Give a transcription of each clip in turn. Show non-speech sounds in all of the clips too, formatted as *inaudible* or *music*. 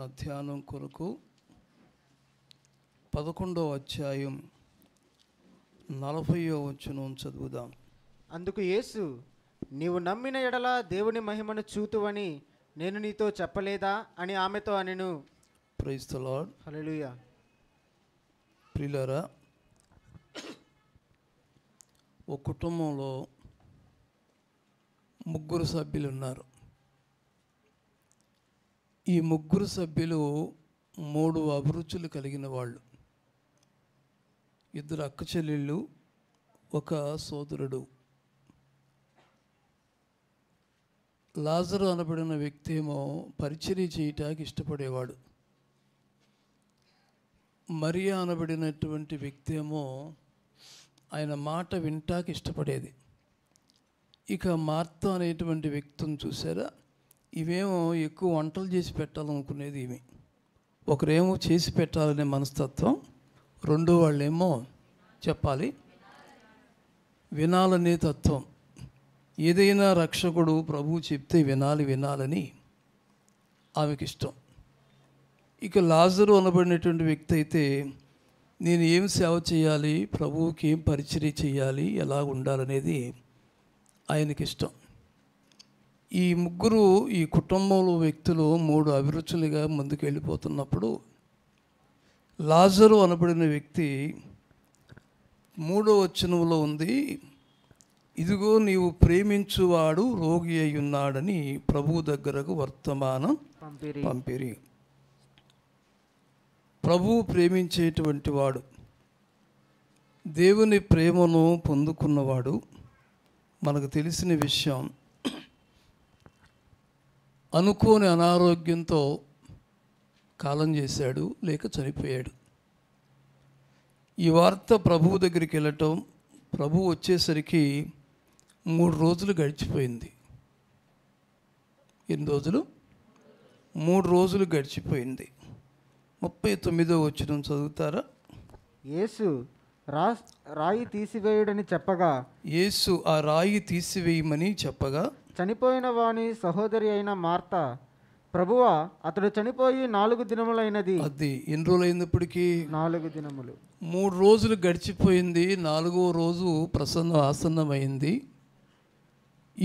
మన ధ్యానం కొరకు పదకొండో అధ్యాయం నలభయో వచ్చును చదువుదాం అందుకు యేసు నీవు నమ్మిన ఎడల దేవుని మహిమను చూతువని నేను నీతో చెప్పలేదా అని ఆమెతో అనెను ప్రైజ్ ద లార్డ్ ఒక కుటుంబంలో ముగ్గురు సభ్యులు ఉన్నారు ఈ ముగ్గురు సభ్యులు మూడు అభిరుచులు కలిగిన వాళ్ళు ఇద్దరు అక్క చెల్లెళ్ళు ఒక సోదరుడు లాజరు అనబడిన వ్యక్తి ఏమో పరిచర్య చేయటానికి ఇష్టపడేవాడు మరియా అనబడినటువంటి వ్యక్తి ఏమో ఆయన మాట వింటాకి ఇష్టపడేది ఇక మార్త అనేటువంటి వ్యక్తిని చూసారా ఇవేమో ఎక్కువ వంటలు చేసి పెట్టాలనుకునేది ఇవి ఒకరేమో చేసి పెట్టాలనే మనస్తత్వం రెండో వాళ్ళేమో చెప్పాలి వినాలనే తత్వం ఏదైనా రక్షకుడు ప్రభువు చెప్తే వినాలి వినాలని ఆమెకి ఇష్టం ఇక లాజరు అనబడినటువంటి వ్యక్తి అయితే నేను ఏం సేవ చేయాలి ప్రభువుకి ఏం పరిచర్య చేయాలి ఎలా ఉండాలనేది ఆయనకి ఇష్టం ఈ ముగ్గురు ఈ కుటుంబంలో వ్యక్తులు మూడు అభిరుచులుగా ముందుకు వెళ్ళిపోతున్నప్పుడు లాజరు అనబడిన వ్యక్తి మూడో వచనంలో ఉంది ఇదిగో నీవు ప్రేమించువాడు రోగి అయి ఉన్నాడని ప్రభువు దగ్గరకు వర్తమానం పంపిరి ప్రభువు ప్రేమించేటువంటి వాడు దేవుని ప్రేమను పొందుకున్నవాడు మనకు తెలిసిన విషయం అనుకోని అనారోగ్యంతో కాలం చేశాడు లేక చనిపోయాడు ఈ వార్త ప్రభువు దగ్గరికి వెళ్ళటం ప్రభు వచ్చేసరికి మూడు రోజులు గడిచిపోయింది ఎన్ని రోజులు మూడు రోజులు గడిచిపోయింది ముప్పై తొమ్మిదో వచ్చిన చదువుతారా యేసు రా రాయి తీసివేయుడని చెప్పగా యేసు ఆ రాయి తీసివేయమని చెప్పగా చనిపోయిన వాని సహోదరి అయిన మార్త ప్రభువ అతడు చనిపోయి నాలుగు దినములైనది అది ఎన్ని రోజులైనప్పటికీ నాలుగు దినములు మూడు రోజులు గడిచిపోయింది నాలుగో రోజు ప్రసన్న ఆసన్నమైంది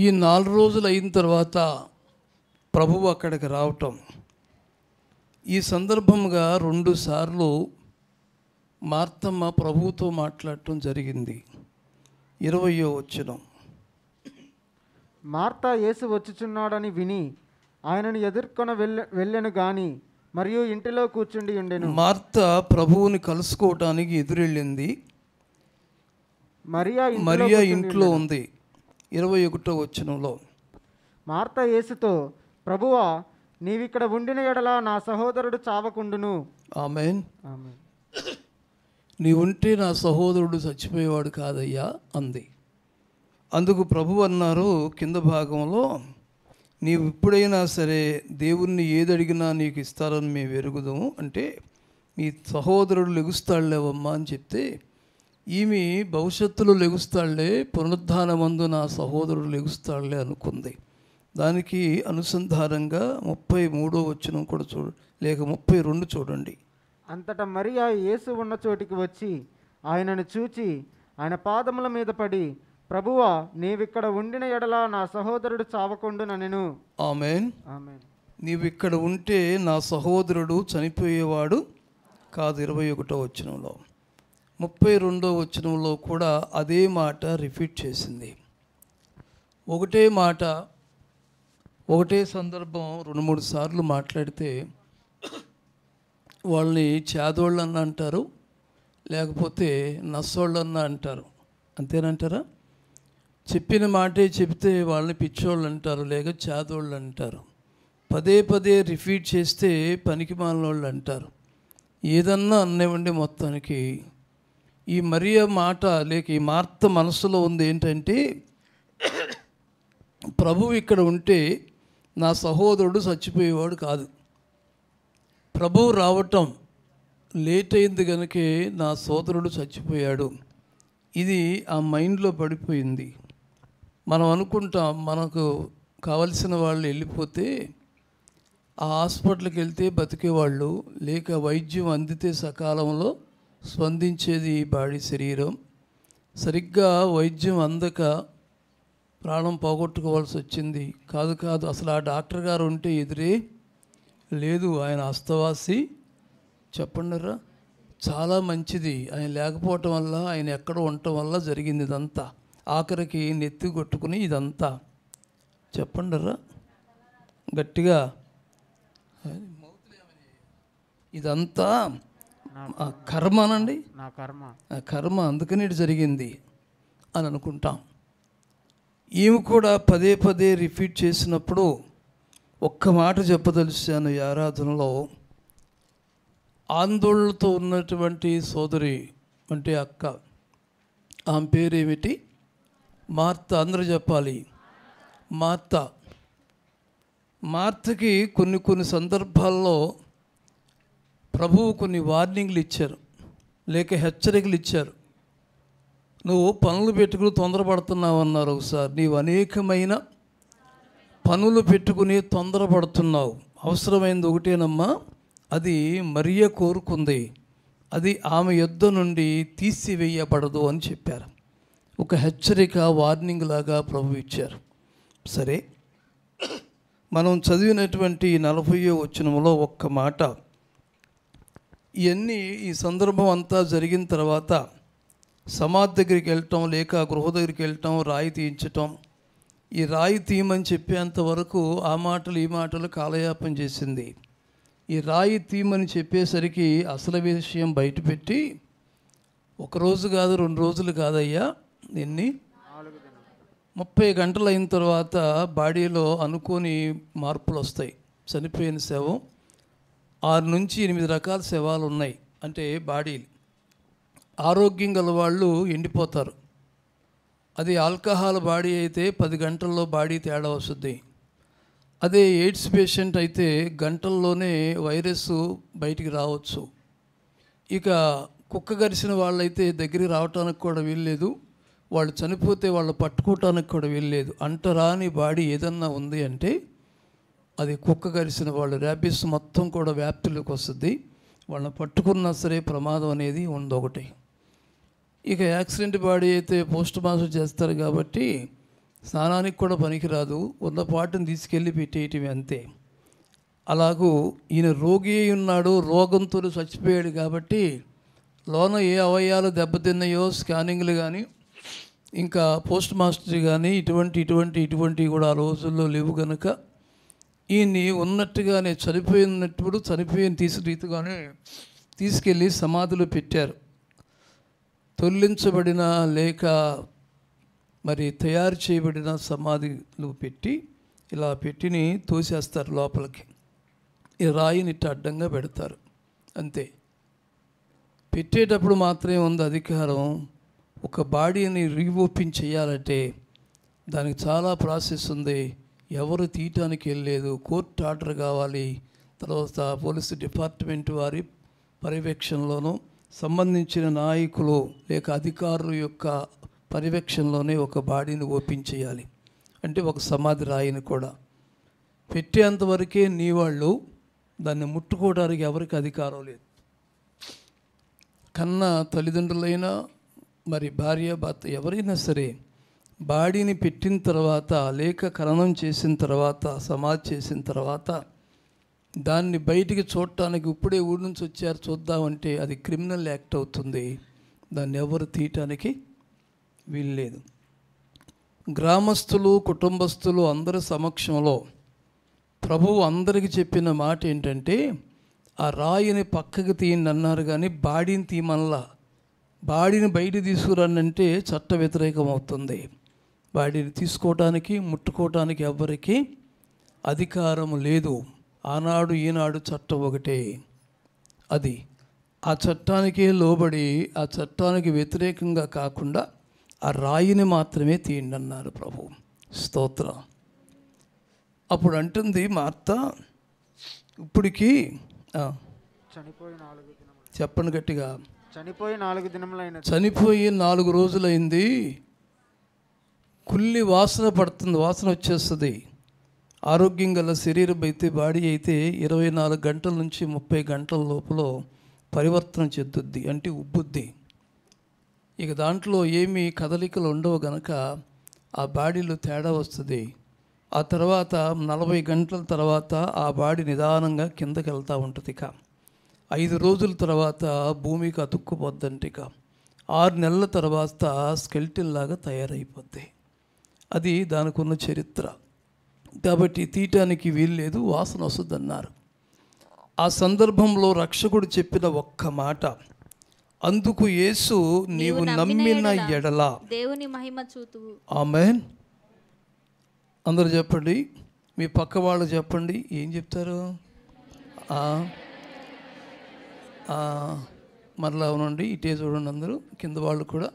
ఈ నాలుగు రోజులు అయిన తర్వాత ప్రభువు అక్కడికి రావటం ఈ సందర్భంగా రెండుసార్లు మార్తమ్మ ప్రభువుతో మాట్లాడటం జరిగింది ఇరవయో వచ్చినాం మార్తా యేసు వచ్చుచున్నాడని విని ఆయనను ఎదుర్కొన వెళ్ళ వెళ్ళను గాని మరియు ఇంటిలో కూర్చుండి ఉండెను మార్త ప్రభువుని కలుసుకోవటానికి ఎదురెళ్ళింది మరియా మరియా ఇంట్లో ఉంది ఇరవై ఒకటో వచనంలో మార్త యేసుతో ప్రభువా నీవిక్కడ ఉండిన ఎడల నా సహోదరుడు చావకుండును ఆమెన్ ఆమెన్ నీవుంటే నా సహోదరుడు చచ్చిపోయేవాడు కాదయ్యా అంది అందుకు ప్రభు అన్నారు కింద భాగంలో నీవు ఎప్పుడైనా సరే దేవుణ్ణి ఏదడిగినా నీకు ఇస్తారని మేము ఎరుగుదాము అంటే మీ సహోదరుడు లెగుస్తాడులేవమ్మా అని చెప్తే ఈమె భవిష్యత్తులో లెగుస్తాళ్లే పునరుద్ధానమందు నా సహోదరుడు లెగుస్తాళ్లే అనుకుంది దానికి అనుసంధానంగా ముప్పై మూడో వచ్చినం కూడా చూడ లేక ముప్పై రెండు చూడండి అంతటా మరియా యేసు ఉన్న చోటికి వచ్చి ఆయనను చూచి ఆయన పాదముల మీద పడి ప్రభువా నీవిక్కడ ఉండిన ఎడల నా సహోదరుడు చావకుండునెను ఆమెన్ ఆమెన్ నీవిక్కడ ఉంటే నా సహోదరుడు చనిపోయేవాడు కాదు ఇరవై ఒకటో వచనంలో ముప్పై రెండో వచనంలో కూడా అదే మాట రిపీట్ చేసింది ఒకటే మాట ఒకటే సందర్భం రెండు మూడు సార్లు మాట్లాడితే వాళ్ళని చేదోళ్ళన్న అంటారు లేకపోతే నస్సోళ్ళన్న అంటారు అంతేనంటారా చెప్పిన మాటే చెప్తే వాళ్ళని పిచ్చోళ్ళు అంటారు లేక చాదోళ్ళు అంటారు పదే పదే రిపీట్ చేస్తే పనికి మాలినోళ్ళు అంటారు ఏదన్నా అన్నివ్వండి మొత్తానికి ఈ మరియ మాట లేక ఈ మార్త మనసులో ఉంది ఏంటంటే ప్రభువు ఇక్కడ ఉంటే నా సహోదరుడు చచ్చిపోయేవాడు కాదు ప్రభువు రావటం లేట్ అయింది కనుకే నా సోదరుడు చచ్చిపోయాడు ఇది ఆ మైండ్లో పడిపోయింది మనం అనుకుంటాం మనకు కావలసిన వాళ్ళు వెళ్ళిపోతే ఆ హాస్పిటల్కి వెళ్తే బతికేవాళ్ళు లేక వైద్యం అందితే సకాలంలో స్పందించేది ఈ బాడీ శరీరం సరిగ్గా వైద్యం అందక ప్రాణం పోగొట్టుకోవాల్సి వచ్చింది కాదు కాదు అసలు ఆ డాక్టర్ గారు ఉంటే ఎదురే లేదు ఆయన అస్తవాసి చెప్పండిరా చాలా మంచిది ఆయన లేకపోవటం వల్ల ఆయన ఎక్కడ ఉండటం వల్ల జరిగింది ఇదంతా ఆఖరికి నెత్తి కొట్టుకుని ఇదంతా చెప్పండరా గట్టిగా ఇదంతా కర్మనండి కర్మ కర్మ అందుకని ఇటు జరిగింది అని అనుకుంటాం ఈమె కూడా పదే పదే రిపీట్ చేసినప్పుడు ఒక్క మాట చెప్పదలిచాను ఈ ఆరాధనలో ఆందోళనతో ఉన్నటువంటి సోదరి అంటే అక్క ఆమె పేరేమిటి మార్త అందరూ చెప్పాలి మార్త మార్తకి కొన్ని కొన్ని సందర్భాల్లో ప్రభువు కొన్ని వార్నింగ్లు ఇచ్చారు లేక హెచ్చరికలు ఇచ్చారు నువ్వు పనులు పెట్టుకుని తొందరపడుతున్నావు అన్నారు ఒకసారి నీవు అనేకమైన పనులు పెట్టుకుని తొందరపడుతున్నావు అవసరమైంది ఒకటేనమ్మా అది మరియ కోరుకుంది అది ఆమె యుద్ధ నుండి తీసివేయబడదు అని చెప్పారు ఒక హెచ్చరిక వార్నింగ్ లాగా ప్రభు ఇచ్చారు సరే మనం చదివినటువంటి నలభయో వచనంలో ఒక్క మాట ఇవన్నీ ఈ సందర్భం అంతా జరిగిన తర్వాత సమాధ్ దగ్గరికి వెళ్ళటం లేక గృహ దగ్గరికి వెళ్ళటం రాయి తీయించటం ఈ రాయి తీయమని చెప్పేంత వరకు ఆ మాటలు ఈ మాటలు కాలయాపం చేసింది ఈ రాయి తీయమని చెప్పేసరికి అసలు విషయం బయటపెట్టి ఒకరోజు కాదు రెండు రోజులు కాదయ్యా ఎన్ని ముప్పై గంటలు అయిన తర్వాత బాడీలో అనుకోని మార్పులు వస్తాయి చనిపోయిన శవం ఆరు నుంచి ఎనిమిది రకాల శవాలు ఉన్నాయి అంటే బాడీలు ఆరోగ్యం గల వాళ్ళు ఎండిపోతారు అది ఆల్కహాల్ బాడీ అయితే పది గంటల్లో బాడీ తేడా వస్తుంది అదే ఎయిడ్స్ పేషెంట్ అయితే గంటల్లోనే వైరస్ బయటికి రావచ్చు ఇక కుక్క గరిసిన వాళ్ళైతే దగ్గరికి రావటానికి కూడా వీల్లేదు వాళ్ళు చనిపోతే వాళ్ళు పట్టుకోవటానికి కూడా వెళ్ళలేదు అంటరాని బాడీ ఏదన్నా ఉంది అంటే అది కుక్క కరిసిన వాళ్ళు ర్యాబీస్ మొత్తం కూడా వ్యాప్తిలోకి వస్తుంది వాళ్ళని పట్టుకున్నా సరే ప్రమాదం అనేది ఉంది ఒకటి ఇక యాక్సిడెంట్ బాడీ అయితే పోస్ట్ మాస్టర్ చేస్తారు కాబట్టి స్నానానికి కూడా పనికిరాదు వంద పాటను తీసుకెళ్ళి పెట్టేయటమే అంతే అలాగూ ఈయన రోగి ఉన్నాడు రోగంతో చచ్చిపోయాడు కాబట్టి లోన ఏ అవయాలు దెబ్బతిన్నాయో స్కానింగ్లు కానీ ఇంకా పోస్ట్ మాస్టర్ కానీ ఇటువంటి ఇటువంటి ఇటువంటివి కూడా ఆ రోజుల్లో లేవు కనుక ఈయన్ని ఉన్నట్టుగానే చనిపోయినప్పుడు చనిపోయిన తీసి రీతిగానే తీసుకెళ్ళి సమాధులు పెట్టారు తొలగించబడిన లేక మరి తయారు చేయబడిన సమాధులు పెట్టి ఇలా పెట్టిని తోసేస్తారు లోపలికి ఈ రాయిని ఇట్టు అడ్డంగా పెడతారు అంతే పెట్టేటప్పుడు మాత్రమే ఉంది అధికారం ఒక బాడీని రీఓపెన్ చేయాలంటే దానికి చాలా ప్రాసెస్ ఉంది ఎవరు తీయటానికి వెళ్ళలేదు కోర్టు ఆర్డర్ కావాలి తర్వాత పోలీసు డిపార్ట్మెంట్ వారి పర్యవేక్షణలోనూ సంబంధించిన నాయకులు లేక అధికారుల యొక్క పర్యవేక్షణలోనే ఒక బాడీని ఓపెన్ చేయాలి అంటే ఒక సమాధి రాయిని కూడా పెట్టేంతవరకే నీ వాళ్ళు దాన్ని ముట్టుకోవడానికి ఎవరికి అధికారం లేదు కన్నా తల్లిదండ్రులైనా మరి భార్య భర్త ఎవరైనా సరే బాడీని పెట్టిన తర్వాత లేక ఖననం చేసిన తర్వాత సమాధి చేసిన తర్వాత దాన్ని బయటికి చూడటానికి ఇప్పుడే ఊరి నుంచి వచ్చారు చూద్దామంటే అది క్రిమినల్ యాక్ట్ అవుతుంది దాన్ని ఎవరు తీయటానికి వీల్లేదు గ్రామస్తులు కుటుంబస్తులు అందరి సమక్షంలో ప్రభువు అందరికి చెప్పిన మాట ఏంటంటే ఆ రాయిని పక్కకు తీయండి అన్నారు కానీ బాడీని తీయమనలా బాడీని బయట తీసుకురానంటే చట్ట వ్యతిరేకం అవుతుంది వాడిని తీసుకోవటానికి ముట్టుకోవటానికి ఎవరికి అధికారం లేదు ఆనాడు ఈనాడు చట్టం ఒకటే అది ఆ చట్టానికే లోబడి ఆ చట్టానికి వ్యతిరేకంగా కాకుండా ఆ రాయిని మాత్రమే తీయండి అన్నారు ప్రభు స్తోత్రం అప్పుడు అంటుంది మార్త ఇప్పటికీ చనిపోయిన చెప్పండి గట్టిగా చనిపోయి నాలుగు దినములైన చనిపోయి నాలుగు రోజులైంది కుల్లి వాసన పడుతుంది వాసన వచ్చేస్తుంది ఆరోగ్యం గల శరీరం అయితే బాడీ అయితే ఇరవై నాలుగు గంటల నుంచి ముప్పై గంటల లోపల పరివర్తన చెందుద్ది అంటే ఉబ్బుద్ది ఇక దాంట్లో ఏమీ కదలికలు ఉండవు గనక ఆ బాడీలో తేడా వస్తుంది ఆ తర్వాత నలభై గంటల తర్వాత ఆ బాడీ నిదానంగా కిందకి వెళ్తూ ఉంటుంది ఇక ఐదు రోజుల తర్వాత భూమికి అతుక్కుపోద్దంటే ఇక ఆరు నెలల తర్వాత స్కెల్టిన్ లాగా తయారైపోద్ది అది దానికి ఉన్న చరిత్ర కాబట్టి తీయటానికి వీల్లేదు వాసన వస్తుందన్నారు ఆ సందర్భంలో రక్షకుడు చెప్పిన ఒక్క మాట అందుకు యేసు నీవు నమ్మిన ఎడల దేవుని మహిమ చూతు ఆమెన్ అందరూ చెప్పండి మీ పక్క వాళ్ళు చెప్పండి ఏం చెప్తారు మరలా అవునండి ఇటే చూడండి అందరూ కింద వాళ్ళు కూడా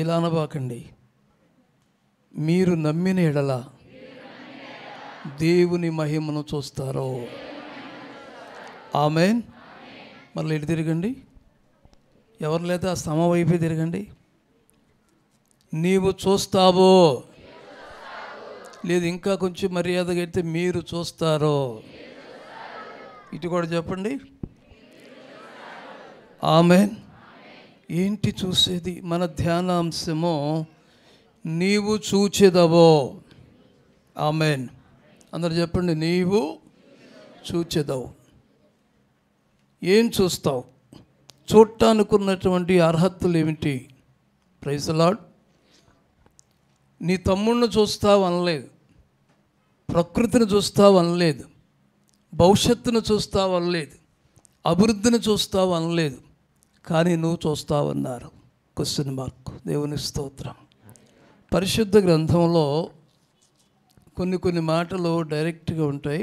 ఇలా అనబాకండి మీరు నమ్మిన ఎడల దేవుని మహిమను చూస్తారో ఆమెన్ మళ్ళీ ఇటు తిరగండి ఎవరు లేదా ఆ సమ వైపే తిరగండి నీవు చూస్తావో లేదు ఇంకా కొంచెం మర్యాదగా అయితే మీరు చూస్తారో ఇటు కూడా చెప్పండి ఆమె ఏంటి చూసేది మన ధ్యానాంశము నీవు చూచేదవో ఆమెన్ అందరు చెప్పండి నీవు చూచేదవు ఏం చూస్తావు చూడటానుకున్నటువంటి అర్హతలు ఏమిటి లాడ్ నీ తమ్ముడిని చూస్తావు అనలేదు ప్రకృతిని చూస్తావు అనలేదు భవిష్యత్తును చూస్తావు అనలేదు అభివృద్ధిని చూస్తావు అనలేదు కానీ నువ్వు చూస్తావన్నారు క్వశ్చన్ మార్క్ దేవుని స్తోత్రం పరిశుద్ధ గ్రంథంలో కొన్ని కొన్ని మాటలు డైరెక్ట్గా ఉంటాయి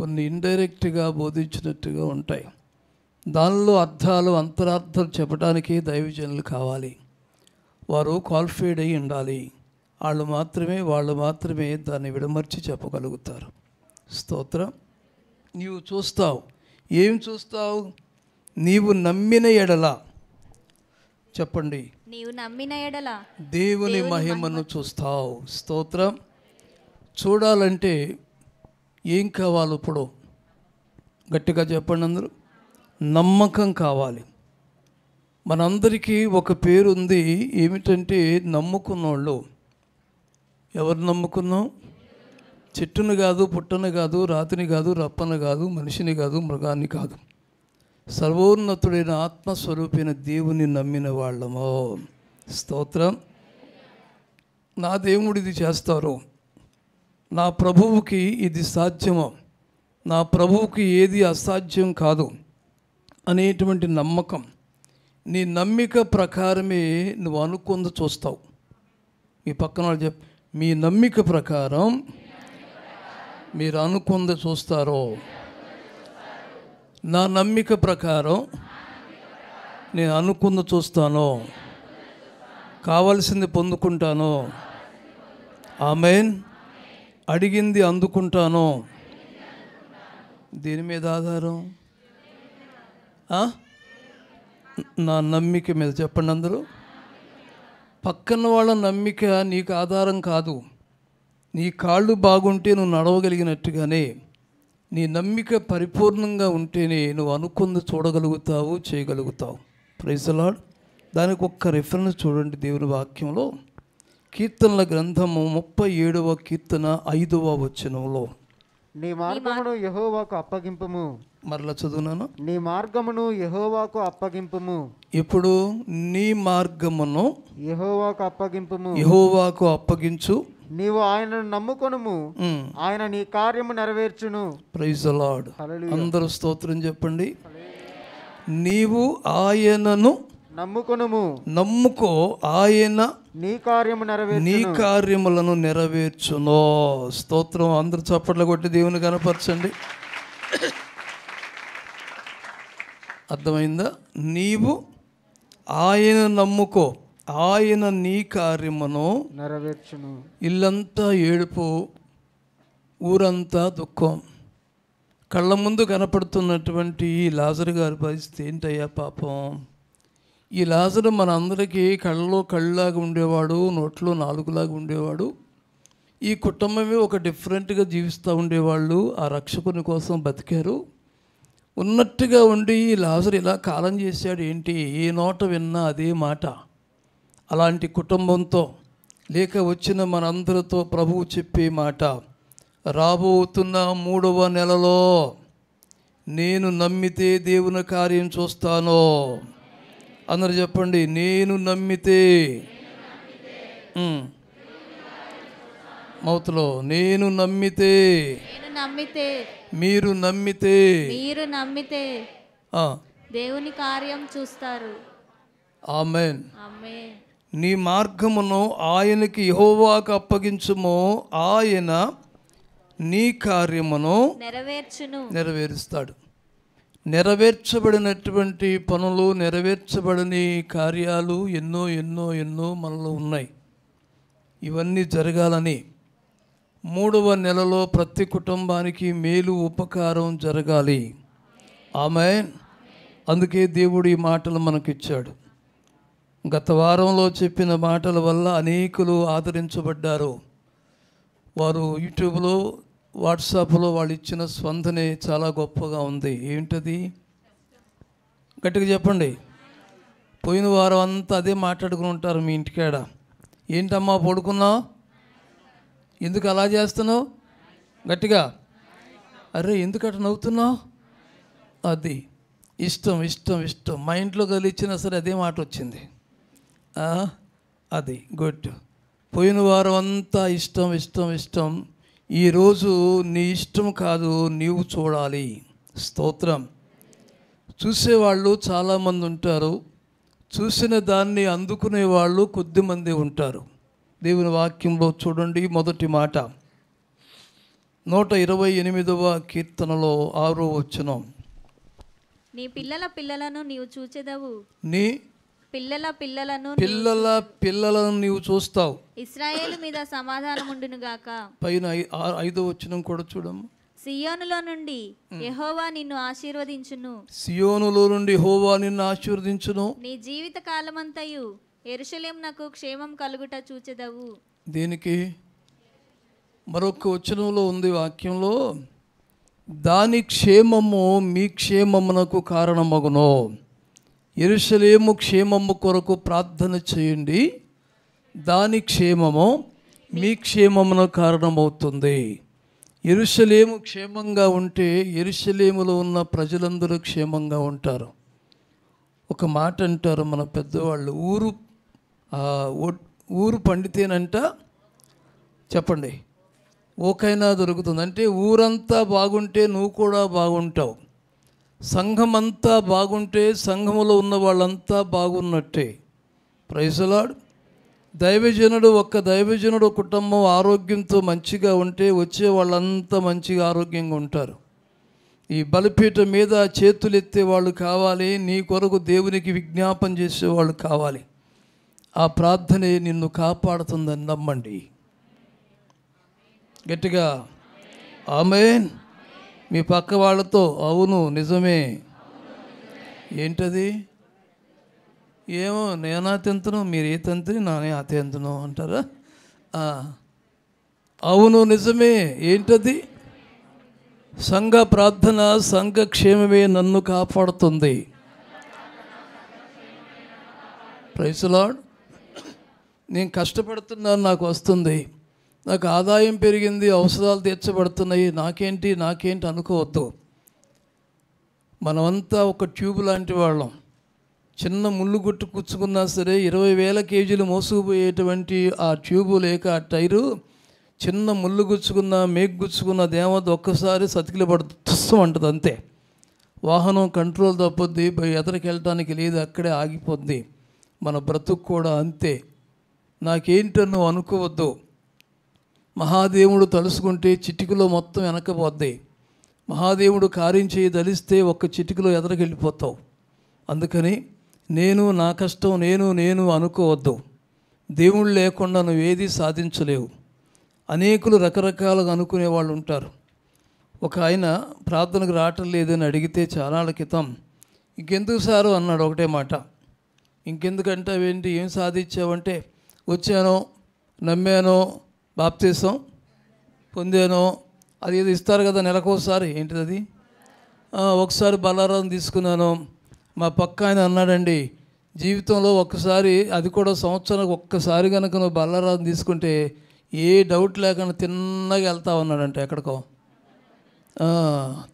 కొన్ని ఇండైరెక్ట్గా బోధించినట్టుగా ఉంటాయి దానిలో అర్థాలు అంతరార్థాలు చెప్పడానికి దైవజనులు కావాలి వారు క్వాలిఫైడ్ అయి ఉండాలి వాళ్ళు మాత్రమే వాళ్ళు మాత్రమే దాన్ని విడమర్చి చెప్పగలుగుతారు స్తోత్రం నీవు చూస్తావు ఏం చూస్తావు నీవు నమ్మిన ఎడల చెప్పండి నీవు నమ్మిన ఎడల దేవుని మహిమను చూస్తావు స్తోత్రం చూడాలంటే ఏం కావాలి ఇప్పుడు గట్టిగా చెప్పండి అందరూ నమ్మకం కావాలి మనందరికీ ఒక పేరు ఉంది ఏమిటంటే నమ్ముకున్నోళ్ళు ఎవరు నమ్ముకున్నాం చెట్టును కాదు పుట్టను కాదు రాతిని కాదు రప్పను కాదు మనిషిని కాదు మృగాన్ని కాదు సర్వోన్నతుడైన ఆత్మస్వరూపైన దేవుని నమ్మిన వాళ్ళము స్తోత్రం నా దేవుడు ఇది చేస్తారు నా ప్రభువుకి ఇది సాధ్యము నా ప్రభువుకి ఏది అసాధ్యం కాదు అనేటువంటి నమ్మకం నీ నమ్మిక ప్రకారమే నువ్వు అనుకుంది చూస్తావు మీ పక్కన వాళ్ళు చెప్ మీ నమ్మిక ప్రకారం మీరు అనుకుంది చూస్తారో నా నమ్మిక ప్రకారం నేను అనుకున్న చూస్తాను కావలసింది పొందుకుంటాను ఆమెన్ అడిగింది అందుకుంటాను దీని మీద ఆధారం నా నమ్మిక మీద చెప్పండి అందరూ పక్కన వాళ్ళ నమ్మిక నీకు ఆధారం కాదు నీ కాళ్ళు బాగుంటే నువ్వు నడవగలిగినట్టుగానే నీ నమ్మిక పరిపూర్ణంగా ఉంటేనే నువ్వు అనుకుంది చూడగలుగుతావు చేయగలుగుతావు ప్రైజలాడ్ దానికి ఒక్క రిఫరెన్స్ చూడండి దేవుని వాక్యంలో కీర్తనల గ్రంథము ముప్పై ఏడవ కీర్తన ఐదవ వచనంలో నీ మార్గమును యహోవాకు అప్పగింపము మరలా చదువునాను నీ మార్గమును యహోవాకు అప్పగింపము ఇప్పుడు నీ మార్గమును యహోవాకు అప్పగింపము యహోవాకు అప్పగించు నీవు ఆయనను నమ్ముకొనుము hmm. ఆయన నీ కార్యము నెరవేర్చును ప్రైజ్ లార్డ్ అందరు స్తోత్రం చెప్పండి నీవు ఆయనను నమ్ముకొనుము నమ్ముకో ఆయన నీ కార్యము నెరవేర్చు నీ కార్యములను నెరవేర్చును స్తోత్రం అందరు చప్పట్లు కొట్టి దేవుని కనపరచండి అర్థమైందా నీవు ఆయన నమ్ముకో ఆయన నీ కార్యమును నెరవేర్చును ఇల్లంతా ఏడుపు ఊరంతా దుఃఖం కళ్ళ ముందు కనపడుతున్నటువంటి ఈ లాజరు గారి పరిస్థితి ఏంటయ్యా పాపం ఈ లాజరు మనందరికీ కళ్ళలో కళ్ళలాగా ఉండేవాడు నోట్లో నాలుగులాగా ఉండేవాడు ఈ కుటుంబమే ఒక డిఫరెంట్గా జీవిస్తూ ఉండేవాళ్ళు ఆ రక్షకుని కోసం బతికారు ఉన్నట్టుగా ఉండి ఈ లాజరు ఇలా కాలం చేశాడు ఏంటి ఏ నోట విన్నా అదే మాట అలాంటి కుటుంబంతో లేక వచ్చిన మనందరితో ప్రభువు చెప్పే మాట రాబోతున్న మూడవ నెలలో నేను నమ్మితే దేవుని కార్యం చూస్తానో అందరు చెప్పండి నేను నమ్మితే మౌతులో నేను నమ్మితే నమ్మితే మీరు నమ్మితే మీరు నమ్మితే దేవుని కార్యం చూస్తారు ఆమెన్ ఆమెన్ నీ మార్గమును ఆయనకి యహోవాకు అప్పగించుము ఆయన నీ కార్యమును నెరవేర్చును నెరవేరుస్తాడు నెరవేర్చబడినటువంటి పనులు నెరవేర్చబడని కార్యాలు ఎన్నో ఎన్నో ఎన్నో మనలో ఉన్నాయి ఇవన్నీ జరగాలని మూడవ నెలలో ప్రతి కుటుంబానికి మేలు ఉపకారం జరగాలి ఆమె అందుకే దేవుడు ఈ మాటలు మనకిచ్చాడు గత వారంలో చెప్పిన మాటల వల్ల అనేకులు ఆదరించబడ్డారు వారు యూట్యూబ్లో వాట్సాప్లో వాళ్ళు ఇచ్చిన స్పందనే చాలా గొప్పగా ఉంది ఏంటది గట్టిగా చెప్పండి పోయిన వారం అంతా అదే మాట్లాడుకుని ఉంటారు మీ ఇంటికాడ ఏంటమ్మా పడుకున్నావు ఎందుకు అలా చేస్తున్నావు గట్టిగా అరే ఎందుకట నవ్వుతున్నావు అది ఇష్టం ఇష్టం ఇష్టం మా ఇంట్లో కలిచినా సరే అదే మాట వచ్చింది అది గుడ్ పోయిన వారం అంతా ఇష్టం ఇష్టం ఇష్టం ఈరోజు నీ ఇష్టం కాదు నీవు చూడాలి స్తోత్రం చూసేవాళ్ళు చాలామంది ఉంటారు చూసిన దాన్ని అందుకునే వాళ్ళు కొద్దిమంది ఉంటారు దేవుని వాక్యంలో చూడండి మొదటి మాట నూట ఇరవై ఎనిమిదవ కీర్తనలో ఆరో వచ్చిన నీ పిల్లల పిల్లలను నీవు చూచేదవు నీ పిల్లల పిల్లలను పిల్లల పిల్లలను నీవు చూస్తావు ఇస్రాయేల్ మీద సమాధానం ఉండును గాక పైన ఐదో వచ్చిన కూడా చూడము సియోనులో నుండి యహోవా నిన్ను ఆశీర్వదించును సియోనులో నుండి హోవా నిన్ను ఆశీర్వదించును నీ జీవిత కాలమంతయు ఎరుషలేం నాకు క్షేమం కలుగుట చూచెదవు దీనికి మరొక వచనంలో ఉంది వాక్యంలో దాని క్షేమము మీ క్షేమమునకు కారణమగును ఎరుసలేము క్షేమము కొరకు ప్రార్థన చేయండి దాని క్షేమము మీ క్షేమమున కారణమవుతుంది ఎరుసలేము క్షేమంగా ఉంటే ఎరుసలేములో ఉన్న ప్రజలందరూ క్షేమంగా ఉంటారు ఒక మాట అంటారు మన పెద్దవాళ్ళు ఊరు ఊరు పండితేనంట చెప్పండి ఓకైనా దొరుకుతుంది అంటే ఊరంతా బాగుంటే నువ్వు కూడా బాగుంటావు సంఘమంతా బాగుంటే సంఘములో ఉన్న వాళ్ళంతా బాగున్నట్టే ప్రైజలాడు దైవజనుడు ఒక్క దైవజనుడు కుటుంబం ఆరోగ్యంతో మంచిగా ఉంటే వచ్చే వాళ్ళంతా మంచిగా ఆరోగ్యంగా ఉంటారు ఈ బలిపీఠం మీద చేతులు ఎత్తే వాళ్ళు కావాలి నీ కొరకు దేవునికి విజ్ఞాపన చేసేవాళ్ళు కావాలి ఆ ప్రార్థనే నిన్ను కాపాడుతుందని నమ్మండి గట్టిగా ఆమెన్ మీ పక్క వాళ్ళతో అవును నిజమే ఏంటది ఏమో నేనా తింతను మీరు ఏ తంతిని నానే ఆ తింతను అంటారా అవును నిజమే ఏంటది సంఘ ప్రార్థన సంఘక్షేమమే నన్ను కాపాడుతుంది ప్రైసులాడ్ నేను కష్టపడుతున్నాను నాకు వస్తుంది నాకు ఆదాయం పెరిగింది అవసరాలు తీర్చబడుతున్నాయి నాకేంటి నాకేంటి అనుకోవద్దు మనమంతా ఒక ట్యూబ్ లాంటి వాళ్ళం చిన్న ముళ్ళు గుట్టు కూర్చుకున్నా సరే ఇరవై వేల కేజీలు మోసుకుపోయేటువంటి ఆ ట్యూబు లేక ఆ టైరు చిన్న ముళ్ళు గుచ్చుకున్న మేకు గుచ్చుకున్న దేవత ఒక్కసారి సతికిలు పడుతుంది ఉంటుంది అంతే వాహనం కంట్రోల్ తప్పొద్ది ఎదరికి వెళ్ళటానికి లేదు అక్కడే ఆగిపోద్ది మన బ్రతుకు కూడా అంతే నాకేంటో అనుకోవద్దు మహాదేవుడు తలుసుకుంటే చిటికలో మొత్తం వెనకపోద్ది మహాదేవుడు కార్యం దలిస్తే ఒక్క చిటికలో ఎదరకెళ్ళిపోతావు అందుకని నేను నా కష్టం నేను నేను అనుకోవద్దు దేవుడు లేకుండా నువ్వేది సాధించలేవు అనేకులు రకరకాలుగా అనుకునే వాళ్ళు ఉంటారు ఒక ఆయన ప్రార్థనకు రావటం లేదని అడిగితే చాలా క్రితం ఇంకెందుకు సారు అన్నాడు ఒకటే మాట ఇంకెందుకంటే ఏంటి ఏం సాధించావంటే వచ్చానో నమ్మానో బాప్తీసం పొందాను అది ఏదో ఇస్తారు కదా నెలకోసారి ఏంటిది అది ఒకసారి బలారం తీసుకున్నాను మా పక్క ఆయన అన్నాడండి జీవితంలో ఒక్కసారి అది కూడా సంవత్సరానికి ఒక్కసారి కనుక నువ్వు బల్లారాజు తీసుకుంటే ఏ డౌట్ లేకుండా తిన్నగా వెళ్తావు అన్నాడంట ఎక్కడికో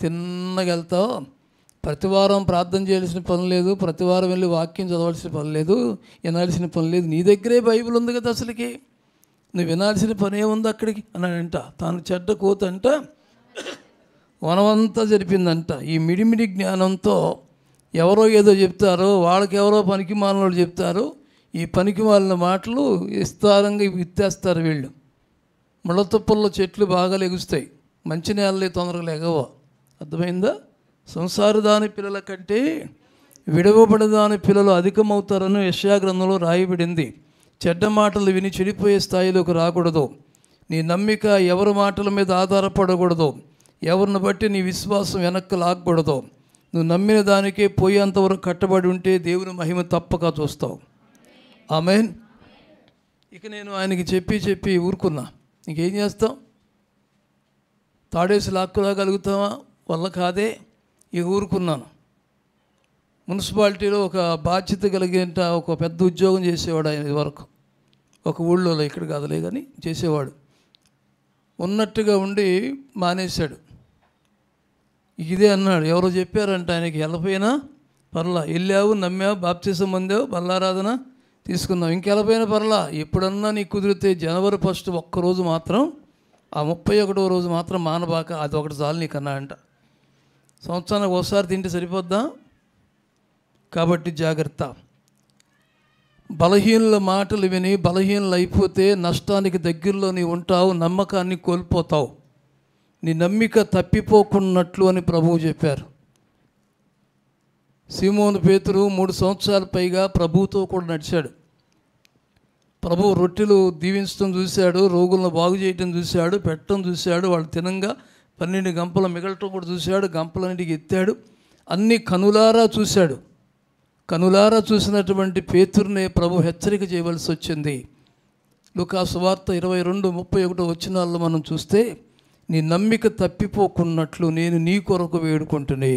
తిన్నగా వెళ్తావు ప్రతివారం ప్రార్థన చేయాల్సిన పని లేదు ప్రతివారం వెళ్ళి వాక్యం చదవాల్సిన పని లేదు వినాల్సిన పని లేదు నీ దగ్గరే బైబిల్ ఉంది కదా అసలుకి నువ్వు వినాల్సిన పనే ఉంది అక్కడికి అన్నాడంట తాను చెడ్డ అంట వనమంతా జరిపిందంట ఈ మిడిమిడి జ్ఞానంతో ఎవరో ఏదో చెప్తారో వాళ్ళకి ఎవరో పనికి మానవులు చెప్తారు ఈ పనికి వాళ్ళ మాటలు విస్తారంగా విత్తేస్తారు వీళ్ళు ముళ్ళతుప్పల్లో చెట్లు బాగా లెగుస్తాయి మంచి నేలలే తొందరగా లెగవ అర్థమైందా సంసారదాని పిల్లల కంటే విడవబడదాని పిల్లలు అధికమవుతారని యశాగ్రంథంలో రాయబడింది చెడ్డ మాటలు విని చెడిపోయే స్థాయిలోకి రాకూడదు నీ నమ్మిక ఎవరి మాటల మీద ఆధారపడకూడదు ఎవరిని బట్టి నీ విశ్వాసం వెనక్కి లాగకూడదు నువ్వు నమ్మిన దానికే పోయేంతవరకు కట్టబడి ఉంటే దేవుని మహిమ తప్పక చూస్తావు ఆమెన్ ఇక నేను ఆయనకి చెప్పి చెప్పి ఊరుకున్నా ఇంకేం చేస్తాం తాడేసి లాక్కురాగలుగుతావా వల్ల కాదే ఇక ఊరుకున్నాను మున్సిపాలిటీలో ఒక బాధ్యత కలిగేంట ఒక పెద్ద ఉద్యోగం చేసేవాడు ఆయన వరకు ఒక ఊళ్ళో ఇక్కడ కాదులే కానీ చేసేవాడు ఉన్నట్టుగా ఉండి మానేశాడు ఇదే అన్నాడు ఎవరు చెప్పారంట ఆయనకి వెళ్ళపోయినా పర్లా వెళ్ళావు నమ్మావు బాప్తిసం పొందావు బల్లారాధన తీసుకుందాం ఇంకెళ్ళపోయినా పర్లా ఎప్పుడన్నా నీకు కుదిరితే జనవరి ఫస్ట్ ఒక్కరోజు మాత్రం ఆ ముప్పై ఒకటో రోజు మాత్రం మానబాక అది ఒకటి చాలు నీకన్నా అంట సంవత్సరానికి ఒకసారి తింటే సరిపోద్దా కాబట్టి జాగ్రత్త బలహీనుల మాటలు విని బలహీనలు అయిపోతే నష్టానికి దగ్గరలో ఉంటావు నమ్మకాన్ని కోల్పోతావు నీ నమ్మిక తప్పిపోకున్నట్లు అని ప్రభువు చెప్పారు సీమోను పేతురు మూడు సంవత్సరాల పైగా ప్రభువుతో కూడా నడిచాడు ప్రభు రొట్టెలు దీవించడం చూశాడు రోగులను బాగు చేయటం చూశాడు పెట్టడం చూశాడు వాళ్ళు తినంగా పన్నెండు గంపల మిగలటం కూడా చూశాడు గంపలన్నిటికి ఎత్తాడు అన్ని కనులారా చూశాడు కనులారా చూసినటువంటి పేతుర్నే ప్రభు హెచ్చరిక చేయవలసి వచ్చింది లుకాసు సువార్త ఇరవై రెండు ముప్పై ఒకటో వచ్చినాల్లో మనం చూస్తే నీ నమ్మిక తప్పిపోకున్నట్లు నేను నీ కొరకు వేడుకుంటునే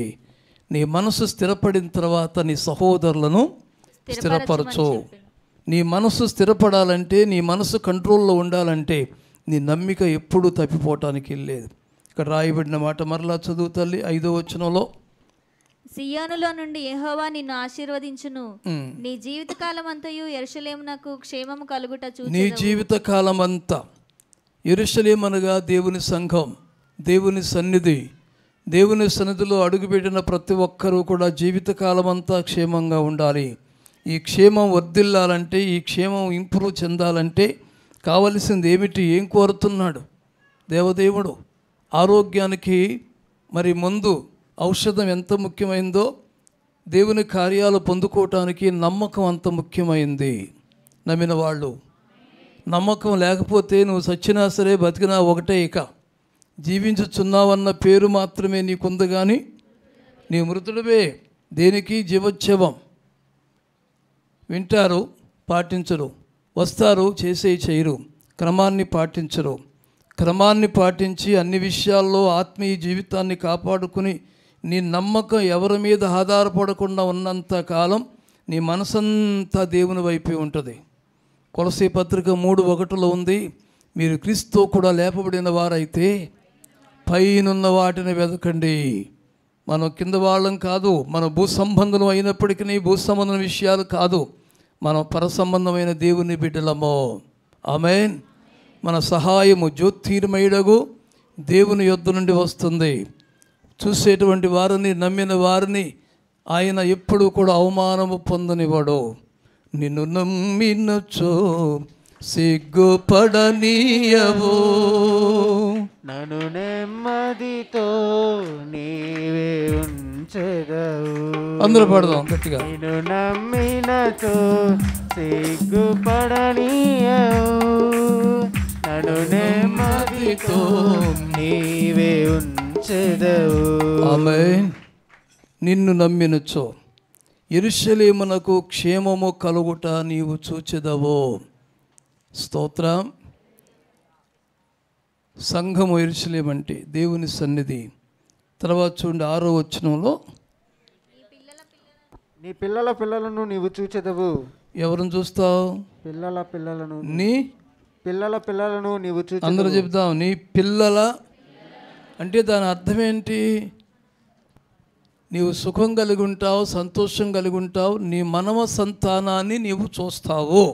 నీ మనసు స్థిరపడిన తర్వాత నీ సహోదరులను స్థిరపరచు నీ మనసు స్థిరపడాలంటే నీ మనసు కంట్రోల్లో ఉండాలంటే నీ నమ్మిక ఎప్పుడూ తప్పిపోవటానికి లేదు ఇక్కడ రాయబడిన మాట మరలా చదువు తల్లి ఐదో వచ్చినలో సియోనులో నుండి యహోవా నిన్ను ఆశీర్వదించును నీ జీవిత కాలం అంతయు ఎరుసలేమునకు క్షేమము కలుగుట చూ నీ జీవిత కాలం అంతా ఎరుసలేమనగా దేవుని సంఘం దేవుని సన్నిధి దేవుని సన్నిధిలో అడుగుపెట్టిన ప్రతి ఒక్కరూ కూడా జీవితకాలం అంతా క్షేమంగా ఉండాలి ఈ క్షేమం వర్దిల్లాలంటే ఈ క్షేమం ఇంప్రూవ్ చెందాలంటే కావలసింది ఏమిటి ఏం కోరుతున్నాడు దేవదేవుడు ఆరోగ్యానికి మరి ముందు ఔషధం ఎంత ముఖ్యమైందో దేవుని కార్యాలు పొందుకోవటానికి నమ్మకం అంత ముఖ్యమైంది నమ్మిన వాళ్ళు నమ్మకం లేకపోతే నువ్వు సచ్చినా సరే బతికినా ఒకటే ఇక జీవించుచున్నావన్న పేరు మాత్రమే నీకుంది కానీ నీ మృతుడువే దేనికి జీవోత్సవం వింటారు పాటించరు వస్తారు చేసే చేయరు క్రమాన్ని పాటించరు క్రమాన్ని పాటించి అన్ని విషయాల్లో ఆత్మీయ జీవితాన్ని కాపాడుకుని నీ నమ్మకం ఎవరి మీద ఆధారపడకుండా ఉన్నంత కాలం నీ మనసంతా దేవుని వైపే ఉంటుంది కొలసీ పత్రిక మూడు ఒకటిలో ఉంది మీరు క్రీస్తు కూడా లేపబడిన వారైతే పైనున్న వాటిని వెతకండి మనం కింద వాళ్ళం కాదు మన భూ సంబంధం అయినప్పటికీ భూ సంబంధం విషయాలు కాదు మనం పరసంబంధమైన దేవుని బిడ్డలము ఆమెన్ మన సహాయము జ్యోతిర్మయుడగు దేవుని యొద్ధ నుండి వస్తుంది చూసేటువంటి వారిని నమ్మిన వారిని ఆయన ఎప్పుడూ కూడా అవమానము పొందనివాడు నిన్ను నమ్మినచో సిగ్గుపడనీయవో నన్ను నెమ్మదితో నీవే ఉంచగవు అందరూ పడదాం గట్టిగా నిన్ను నమ్మినచో సిగ్గుపడనీయవు నన్ను నెమ్మదితో నీవే ఉంచెదవు ఆమేన్ నిన్ను నమ్మినచో ఇరుషలేమునకు క్షేమము కలుగుట నీవు చూచెదవో స్తోత్రం సంఘము ఇరుషలేమంటే దేవుని సన్నిధి తర్వాత చూడండి ఆరో వచనంలో నీ పిల్లల పిల్లలను నీవు చూచెదవు ఎవరిని చూస్తావు పిల్లల పిల్లలను నీ పిల్లల పిల్లలను నీవు అందరూ చెప్తావు నీ పిల్లల అంటే దాని అర్థం ఏంటి నీవు సుఖం కలిగి ఉంటావు సంతోషం కలిగి ఉంటావు నీ మనవ సంతానాన్ని నీవు చూస్తావు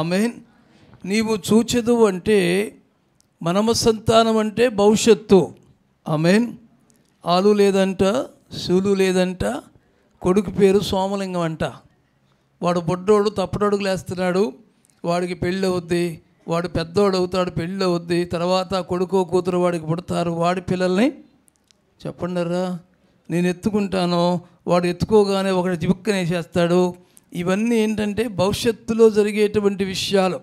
ఆమెన్ నీవు చూచదు అంటే మనమ సంతానం అంటే భవిష్యత్తు ఆమెన్ ఆలు లేదంట శివులు లేదంట కొడుకు పేరు సోమలింగం అంట వాడు బొడ్డోడు తప్పడడుగులేస్తున్నాడు వాడికి పెళ్ళి అవుద్ది వాడు పెద్దోడు అవుతాడు పెళ్ళి అవుద్ది తర్వాత కొడుకు కూతురు వాడికి పుడతారు వాడి పిల్లల్ని చెప్పండరా నేను ఎత్తుకుంటాను వాడు ఎత్తుకోగానే ఒకటి జిబుక్కనేసేస్తాడు ఇవన్నీ ఏంటంటే భవిష్యత్తులో జరిగేటువంటి విషయాలు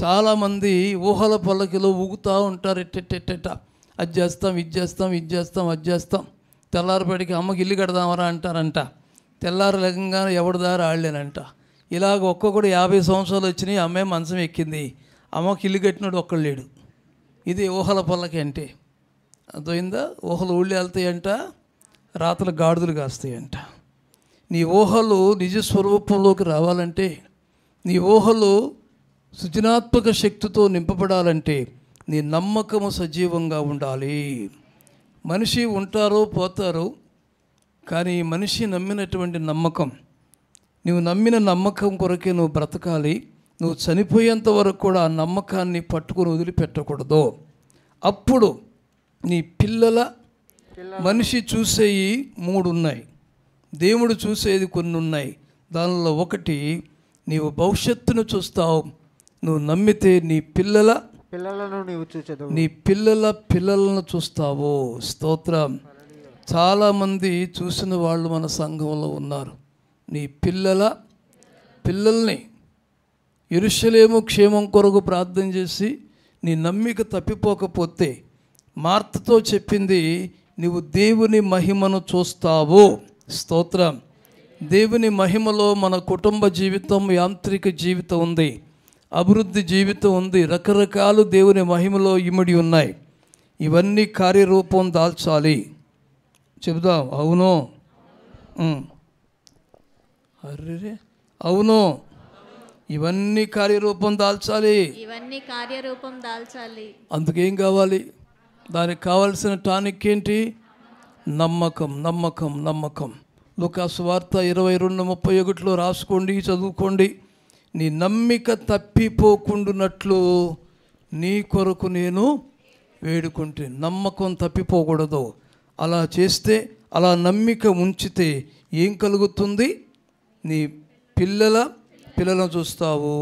చాలామంది ఊహల పల్లకిలో ఊగుతూ ఉంటారు ఎట్టెట్టెట్టెట్ట అది చేస్తాం ఇది చేస్తాం ఇది చేస్తాం అది చేస్తాం తెల్లారిపడికి అమ్మకి ఇల్లు కడదామరా అంటారంట తెల్లారి లెగంగా ఎవడిదారు ఆడలేనంట ఇలాగ ఒక్కొక్కడు యాభై సంవత్సరాలు వచ్చినాయి అమ్మాయి మంచం ఎక్కింది అమ్మకి ఇల్లు కట్టినాడు ఒక్కడు లేడు ఇది ఊహల పల్లకి అంటే అర్థమైందా ఊహలు ఊళ్ళు వెళ్తాయంట రాత్రులు గాడుదలు కాస్తాయంట నీ ఊహలు నిజ స్వరూపంలోకి రావాలంటే నీ ఊహలు సృజనాత్మక శక్తితో నింపబడాలంటే నీ నమ్మకము సజీవంగా ఉండాలి మనిషి ఉంటారో పోతారో కానీ మనిషి నమ్మినటువంటి నమ్మకం నువ్వు నమ్మిన నమ్మకం కొరకే నువ్వు బ్రతకాలి నువ్వు చనిపోయేంత వరకు కూడా ఆ నమ్మకాన్ని పట్టుకుని వదిలిపెట్టకూడదు అప్పుడు నీ పిల్లల మనిషి చూసేవి మూడు ఉన్నాయి దేవుడు చూసేది కొన్ని ఉన్నాయి దానిలో ఒకటి నీవు భవిష్యత్తును చూస్తావు నువ్వు నమ్మితే నీ పిల్లల పిల్లలను నీవు నీ పిల్లల పిల్లలను చూస్తావు స్తోత్రం చాలామంది చూసిన వాళ్ళు మన సంఘంలో ఉన్నారు నీ పిల్లల పిల్లల్ని ఇరుషలేము క్షేమం కొరకు ప్రార్థన చేసి నీ నమ్మిక తప్పిపోకపోతే మార్తతో చెప్పింది నువ్వు దేవుని మహిమను చూస్తావు స్తోత్రం దేవుని మహిమలో మన కుటుంబ జీవితం యాంత్రిక జీవితం ఉంది అభివృద్ధి జీవితం ఉంది రకరకాలు దేవుని మహిమలో ఇమిడి ఉన్నాయి ఇవన్నీ కార్యరూపం దాల్చాలి చెబుదాం అవును అర్రే అవును ఇవన్నీ కార్యరూపం దాల్చాలి ఇవన్నీ కార్యరూపం దాల్చాలి అందుకేం కావాలి దానికి కావాల్సిన టానిక్ ఏంటి నమ్మకం నమ్మకం నమ్మకం లుకాసు వార్త ఇరవై రెండు ముప్పై ఒకటిలో రాసుకోండి చదువుకోండి నీ నమ్మిక తప్పిపోకుండునట్లు నీ కొరకు నేను వేడుకుంటే నమ్మకం తప్పిపోకూడదు అలా చేస్తే అలా నమ్మిక ఉంచితే ఏం కలుగుతుంది నీ పిల్లల పిల్లలను చూస్తావు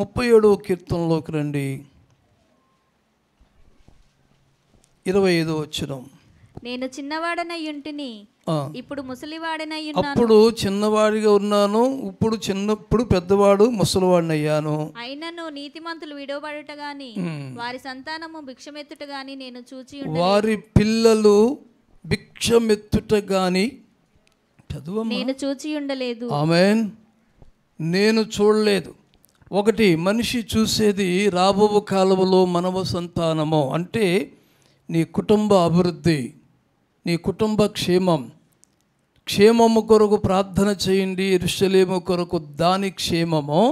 ముప్పై ఏడవ కీర్తనలోకి రండి ఇరవై ఐదో వచ్చిన నేను చిన్నవాడనై ఇంటిని ఇప్పుడు ముసలివాడనై అప్పుడు చిన్నవాడిగా ఉన్నాను ఇప్పుడు చిన్నప్పుడు పెద్దవాడు ముసలివాడిని అయ్యాను అయినను నీతిమంతులు విడవబడట గాని వారి సంతానము భిక్షమెత్తుట గాని నేను చూచి వారి పిల్లలు భిక్షమెత్తుట గాని చదువు నేను చూచి ఉండలేదు ఆమెన్ నేను చూడలేదు ఒకటి మనిషి చూసేది రాబో కాలంలో మనవ సంతానము అంటే నీ కుటుంబ అభివృద్ధి నీ కుటుంబ క్షేమం క్షేమము కొరకు ప్రార్థన చేయండి ఋషలేము కొరకు దాని క్షేమము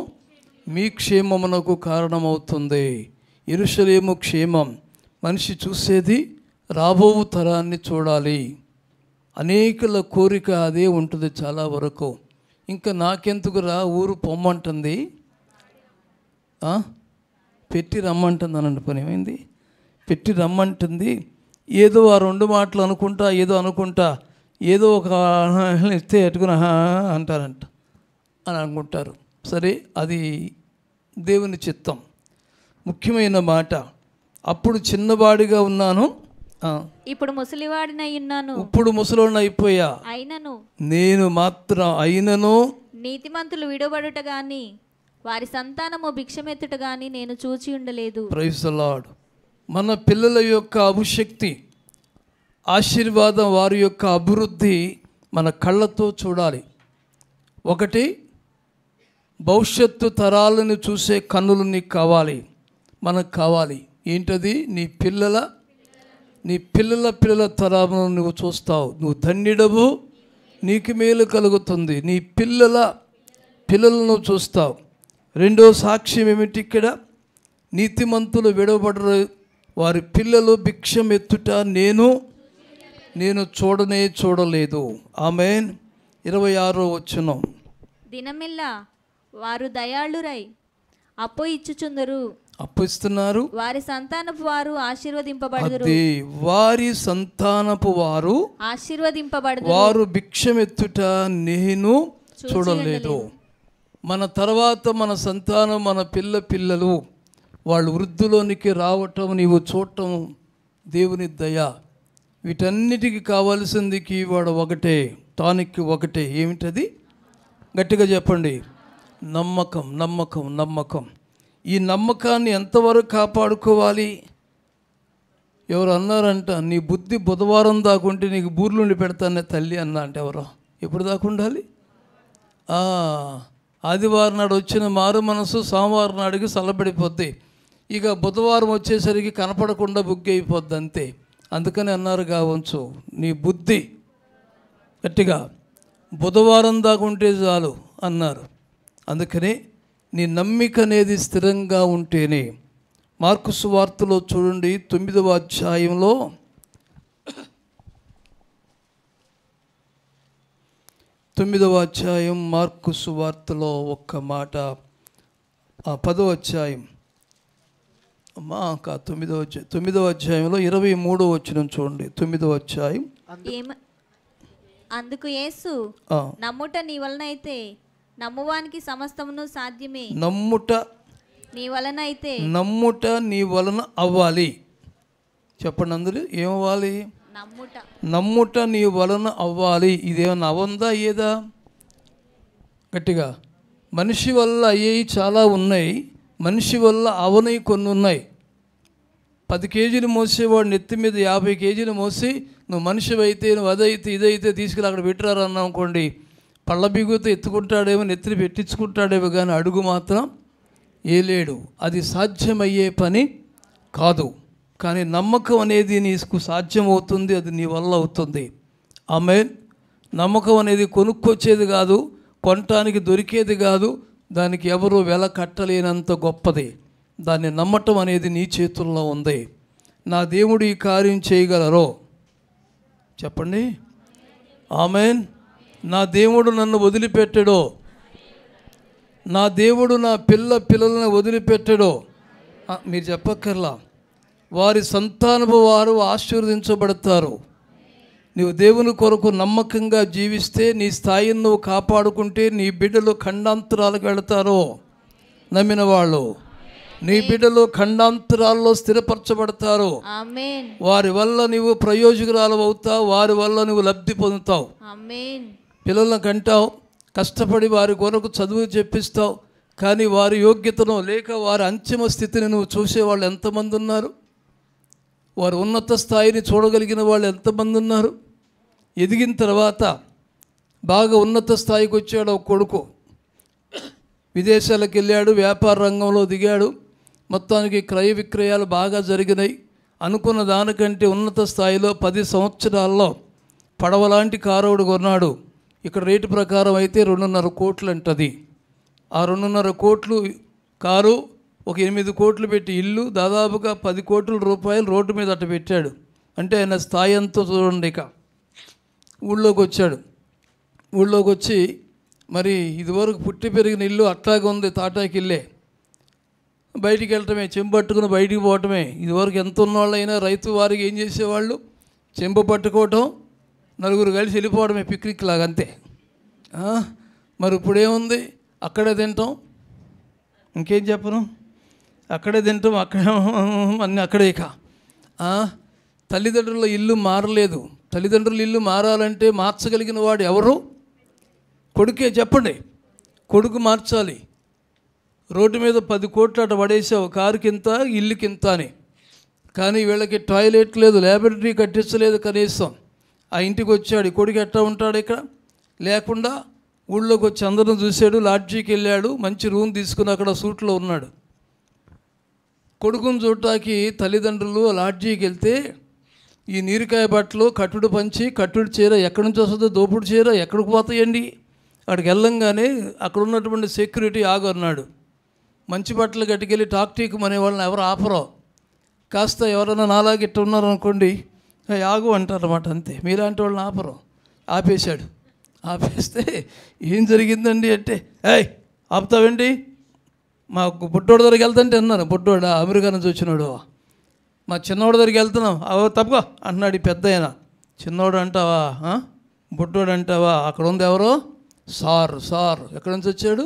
మీ క్షేమమునకు కారణమవుతుంది ఇరుషలేము క్షేమం మనిషి చూసేది రాబో తరాన్ని చూడాలి అనేకుల కోరిక అదే ఉంటుంది చాలా వరకు ఇంకా నాకెందుకురా ఊరు పొమ్మంటుంది పెట్టి రమ్మంటుంది అని అనుకుని ఏమైంది పెట్టి రమ్మంటుంది ఏదో ఆ రెండు మాటలు అనుకుంటా ఏదో అనుకుంటా ఏదో ఒక *laughs* ఇస్తే ఎట్టుకుని అంటారంట అని అనుకుంటారు సరే అది దేవుని చిత్తం ముఖ్యమైన మాట అప్పుడు చిన్నవాడిగా ఉన్నాను ఇప్పుడు ముసలివాడినై ఉన్నాను ఇప్పుడు ముసలోడిని అయిపోయా అయినను నేను మాత్రం అయినను నీతిమంతులు విడబడుట గాని వారి సంతానము భిక్షమెత్తుట గాని నేను చూచి ఉండలేదు ప్రైస్ లార్డ్ మన పిల్లల యొక్క అభిశక్తి ఆశీర్వాదం వారి యొక్క అభివృద్ధి మన కళ్ళతో చూడాలి ఒకటి భవిష్యత్తు తరాలను చూసే కన్నులు నీకు కావాలి మనకు కావాలి ఏంటది నీ పిల్లల నీ పిల్లల పిల్లల తరాలను నువ్వు చూస్తావు నువ్వు ధన్యుడవు నీకు మేలు కలుగుతుంది నీ పిల్లల పిల్లలను చూస్తావు రెండో సాక్ష్యం ఏమిటి ఇక్కడ నీతిమంతులు విడవబడరు వారి పిల్లలు భిక్షం ఎత్తుట నేను నేను చూడనే చూడలేదు ఆమె ఇరవై ఆరో వచ్చిన దినమిల్లా వారు దయాళురై అప్పు ఇచ్చుచుందరు అప్పిస్తున్నారు వారి సంతానపు వారు ఆశీర్వదింపబడదురు వారి సంతానపు వారు ఆశీర్వదింపబడదు వారు భిక్షమెత్తుట నేను చూడలేదు మన తర్వాత మన సంతానం మన పిల్ల పిల్లలు వాళ్ళు వృద్ధిలోనికి రావటం నీవు చూడటం దేవుని దయ వీటన్నిటికి కావాల్సింది వాడు ఒకటే టానిక్ ఒకటే ఏమిటది గట్టిగా చెప్పండి నమ్మకం నమ్మకం నమ్మకం ఈ నమ్మకాన్ని ఎంతవరకు కాపాడుకోవాలి ఎవరు అన్నారంట నీ బుద్ధి బుధవారం దాకుంటే నీకు బూర్లుండి పెడతానే తల్లి అన్న అంటే ఎవరో ఎప్పుడు దాకా ఉండాలి ఆదివారం నాడు వచ్చిన మారు మనసు సోమవారం నాడుకి చల్లబడిపోద్ది ఇక బుధవారం వచ్చేసరికి కనపడకుండా బుగ్గి అయిపోద్ది అంతే అందుకని అన్నారు కావచ్చు నీ బుద్ధి గట్టిగా బుధవారం దాకా ఉంటే చాలు అన్నారు అందుకని నీ నమ్మిక అనేది స్థిరంగా ఉంటేనే మార్కుస్ వార్తలో చూడండి తొమ్మిదవ అధ్యాయంలో తొమ్మిదవ అధ్యాయం మార్కుసు వార్తలో ఒక్క మాట పదవ అధ్యాయం అమ్మా తొమ్మిదవ అధ్యాయం తొమ్మిదవ అధ్యాయంలో ఇరవై మూడో వచ్చిన చూడండి తొమ్మిదవ అధ్యాయం అందుకు యేసు నమ్ముట నీ అయితే నమ్మువానికి సమస్తమును సాధ్యమే నమ్ముట నీ వలన అయితే నమ్ముట నీ వలన అవ్వాలి చెప్పండి అందరు ఏమవ్వాలి నమ్ముట నమ్ముట నీ వలన అవ్వాలి ఇదేమన్నా అవ్వందా ఏదా గట్టిగా మనిషి వల్ల అయ్యేవి చాలా ఉన్నాయి మనిషి వల్ల అవనవి కొన్ని ఉన్నాయి పది కేజీలు మోసేవాడు నెత్తి మీద యాభై కేజీలు మోసి నువ్వు మనిషి అయితే నువ్వు అదైతే ఇదైతే తీసుకెళ్ళి అక్కడ పెట్టరారన్నావు అనుకోండి పళ్ళ బిగుతో ఎత్తుకుంటాడేమో నెత్తిని పెట్టించుకుంటాడేమో కానీ అడుగు మాత్రం ఏలేడు అది సాధ్యమయ్యే పని కాదు కానీ నమ్మకం అనేది నీకు సాధ్యమవుతుంది అది నీ వల్ల అవుతుంది ఆమె నమ్మకం అనేది కొనుక్కొచ్చేది కాదు కొనటానికి దొరికేది కాదు దానికి ఎవరు వెల కట్టలేనంత గొప్పది దాన్ని నమ్మటం అనేది నీ చేతుల్లో ఉంది నా దేవుడు ఈ కార్యం చేయగలరో చెప్పండి ఆమెన్ నా దేవుడు నన్ను వదిలిపెట్టడో నా దేవుడు నా పిల్ల పిల్లలను వదిలిపెట్టడో మీరు చెప్పక్కర్లా వారి సంతానపు వారు ఆశీర్వదించబడతారు నీవు దేవుని కొరకు నమ్మకంగా జీవిస్తే నీ స్థాయిని నువ్వు కాపాడుకుంటే నీ బిడ్డలు ఖండాంతరాలకు వెళతారో నమ్మిన వాళ్ళు నీ బిడ్డలు ఖండాంతరాల్లో స్థిరపరచబడతారు వారి వల్ల నీవు ప్రయోజకురాలు అవుతావు వారి వల్ల నువ్వు లబ్ధి పొందుతావు పిల్లలను కంటావు కష్టపడి వారి కొరకు చదువు చెప్పిస్తావు కానీ వారి యోగ్యతను లేక వారి అంతిమ స్థితిని నువ్వు చూసే వాళ్ళు ఎంతమంది ఉన్నారు వారు ఉన్నత స్థాయిని చూడగలిగిన వాళ్ళు ఎంతమంది ఉన్నారు ఎదిగిన తర్వాత బాగా ఉన్నత స్థాయికి వచ్చాడు ఒక కొడుకు విదేశాలకు వెళ్ళాడు వ్యాపార రంగంలో దిగాడు మొత్తానికి క్రయ విక్రయాలు బాగా జరిగినాయి అనుకున్న దానికంటే ఉన్నత స్థాయిలో పది సంవత్సరాల్లో పడవలాంటి కారు కొన్నాడు ఇక్కడ రేటు ప్రకారం అయితే రెండున్నర కోట్లు అంటది ఆ రెండున్నర కోట్లు కారు ఒక ఎనిమిది కోట్లు పెట్టి ఇల్లు దాదాపుగా పది కోట్ల రూపాయలు రోడ్డు మీద అట్ట పెట్టాడు అంటే ఆయన స్థాయి అంతా చూడండి ఇక ఊళ్ళోకి వచ్చాడు ఊళ్ళోకి వచ్చి మరి ఇదివరకు పుట్టి పెరిగిన ఇల్లు అట్లాగే ఉంది తాటాకి ఇల్లే బయటికి వెళ్ళటమే పట్టుకుని బయటికి పోవటమే ఇదివరకు ఎంత ఉన్నవాళ్ళైనా రైతు వారికి ఏం చేసేవాళ్ళు చెంబు పట్టుకోవటం నలుగురు కలిసి వెళ్ళిపోవడమే పిక్నిక్ లాగా అంతే మరి ఇప్పుడేముంది అక్కడే తింటాం ఇంకేం చెప్పను అక్కడే తింటాం అక్కడే *laughs* అన్నీ అక్కడే ఇక తల్లిదండ్రుల ఇల్లు మారలేదు తల్లిదండ్రుల ఇల్లు మారాలంటే మార్చగలిగిన వాడు ఎవరు కొడుకే చెప్పండి కొడుకు మార్చాలి రోడ్డు మీద పది కోట్లు అట పడేసావు కారుకింత ఇల్లుకింత అని కానీ వీళ్ళకి టాయిలెట్ లేదు ల్యాబొరేటరీ కట్టించలేదు కనీసం ఆ ఇంటికి వచ్చాడు కొడుకు ఎట్లా ఉంటాడు ఇక్కడ లేకుండా ఊళ్ళోకి వచ్చి అందరం చూశాడు లాడ్జీకి వెళ్ళాడు మంచి రూమ్ తీసుకుని అక్కడ సూట్లో ఉన్నాడు కొడుకును చూడటానికి తల్లిదండ్రులు లాడ్జీకి వెళ్తే ఈ నీరుకాయ బట్టలు కట్టుడు పంచి కట్టుడు చీర ఎక్కడి నుంచి వస్తుందో దోపుడు చీర ఎక్కడికి పోతాయండి అక్కడికి వెళ్ళంగానే అక్కడ ఉన్నటువంటి సెక్యూరిటీ ఆగన్నాడు మంచి బట్టలు కట్టుకెళ్ళి టాక్టీకం అనే వాళ్ళని ఎవరు ఆపరో కాస్త ఎవరైనా నాలాగిట్టు ఉన్నారనుకోండి యాగు అంటారు అనమాట అంతే మీలాంటి వాళ్ళని ఆపరు ఆపేశాడు ఆపేస్తే ఏం జరిగిందండి అంటే ఏయ్ ఆపుతావండి మాకు బుడ్డోడి దగ్గరికి వెళ్తుంటే అన్నారు బుడ్డోడా అమెరికా నుంచి వచ్చినాడు మా చిన్నోడు దగ్గరికి వెళ్తున్నాం అవో తప్పుకో అన్నాడు ఈ పెద్ద ఆయన చిన్నోడు అంటావా బుడ్డోడు అంటావా అక్కడ ఉంది ఎవరు సార్ సార్ ఎక్కడి నుంచి వచ్చాడు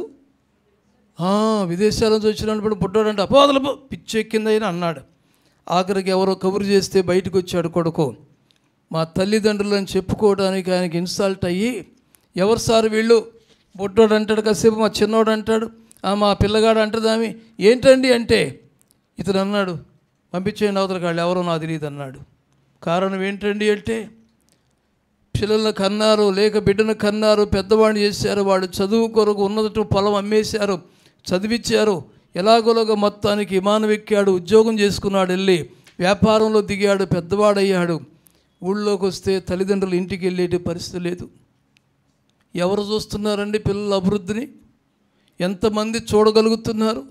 విదేశాల నుంచి వచ్చినప్పుడు బుడ్డోడు అంటే అపోదలపు పిచ్చెక్కిందైనా అన్నాడు ఆఖరికి ఎవరో కబురు చేస్తే బయటకు వచ్చాడు కొడుకు మా తల్లిదండ్రులను చెప్పుకోవడానికి ఆయనకి ఇన్సల్ట్ అయ్యి ఎవరు సార్ వీళ్ళు బొడ్డోడు అంటాడు కాసేపు మా చిన్నోడు అంటాడు మా పిల్లగాడు అంటదామి ఏంటండి అంటే ఇతను అన్నాడు పంపించేయండి అవతల కాళ్ళు ఎవరో నాకు తెలియదు అన్నాడు కారణం ఏంటండి అంటే పిల్లలను కన్నారు లేక బిడ్డను కన్నారు పెద్దవాడిని చేశారు వాడు చదువు కొరకు ఉన్నదట పొలం అమ్మేశారు చదివించారు ఎలాగోలాగో మొత్తానికి విమానం ఎక్కాడు ఉద్యోగం చేసుకున్నాడు వెళ్ళి వ్యాపారంలో దిగాడు పెద్దవాడయ్యాడు ఊళ్ళోకి వస్తే తల్లిదండ్రులు ఇంటికి వెళ్ళేటి పరిస్థితి లేదు ఎవరు చూస్తున్నారండి పిల్లల అభివృద్ధిని ఎంతమంది చూడగలుగుతున్నారు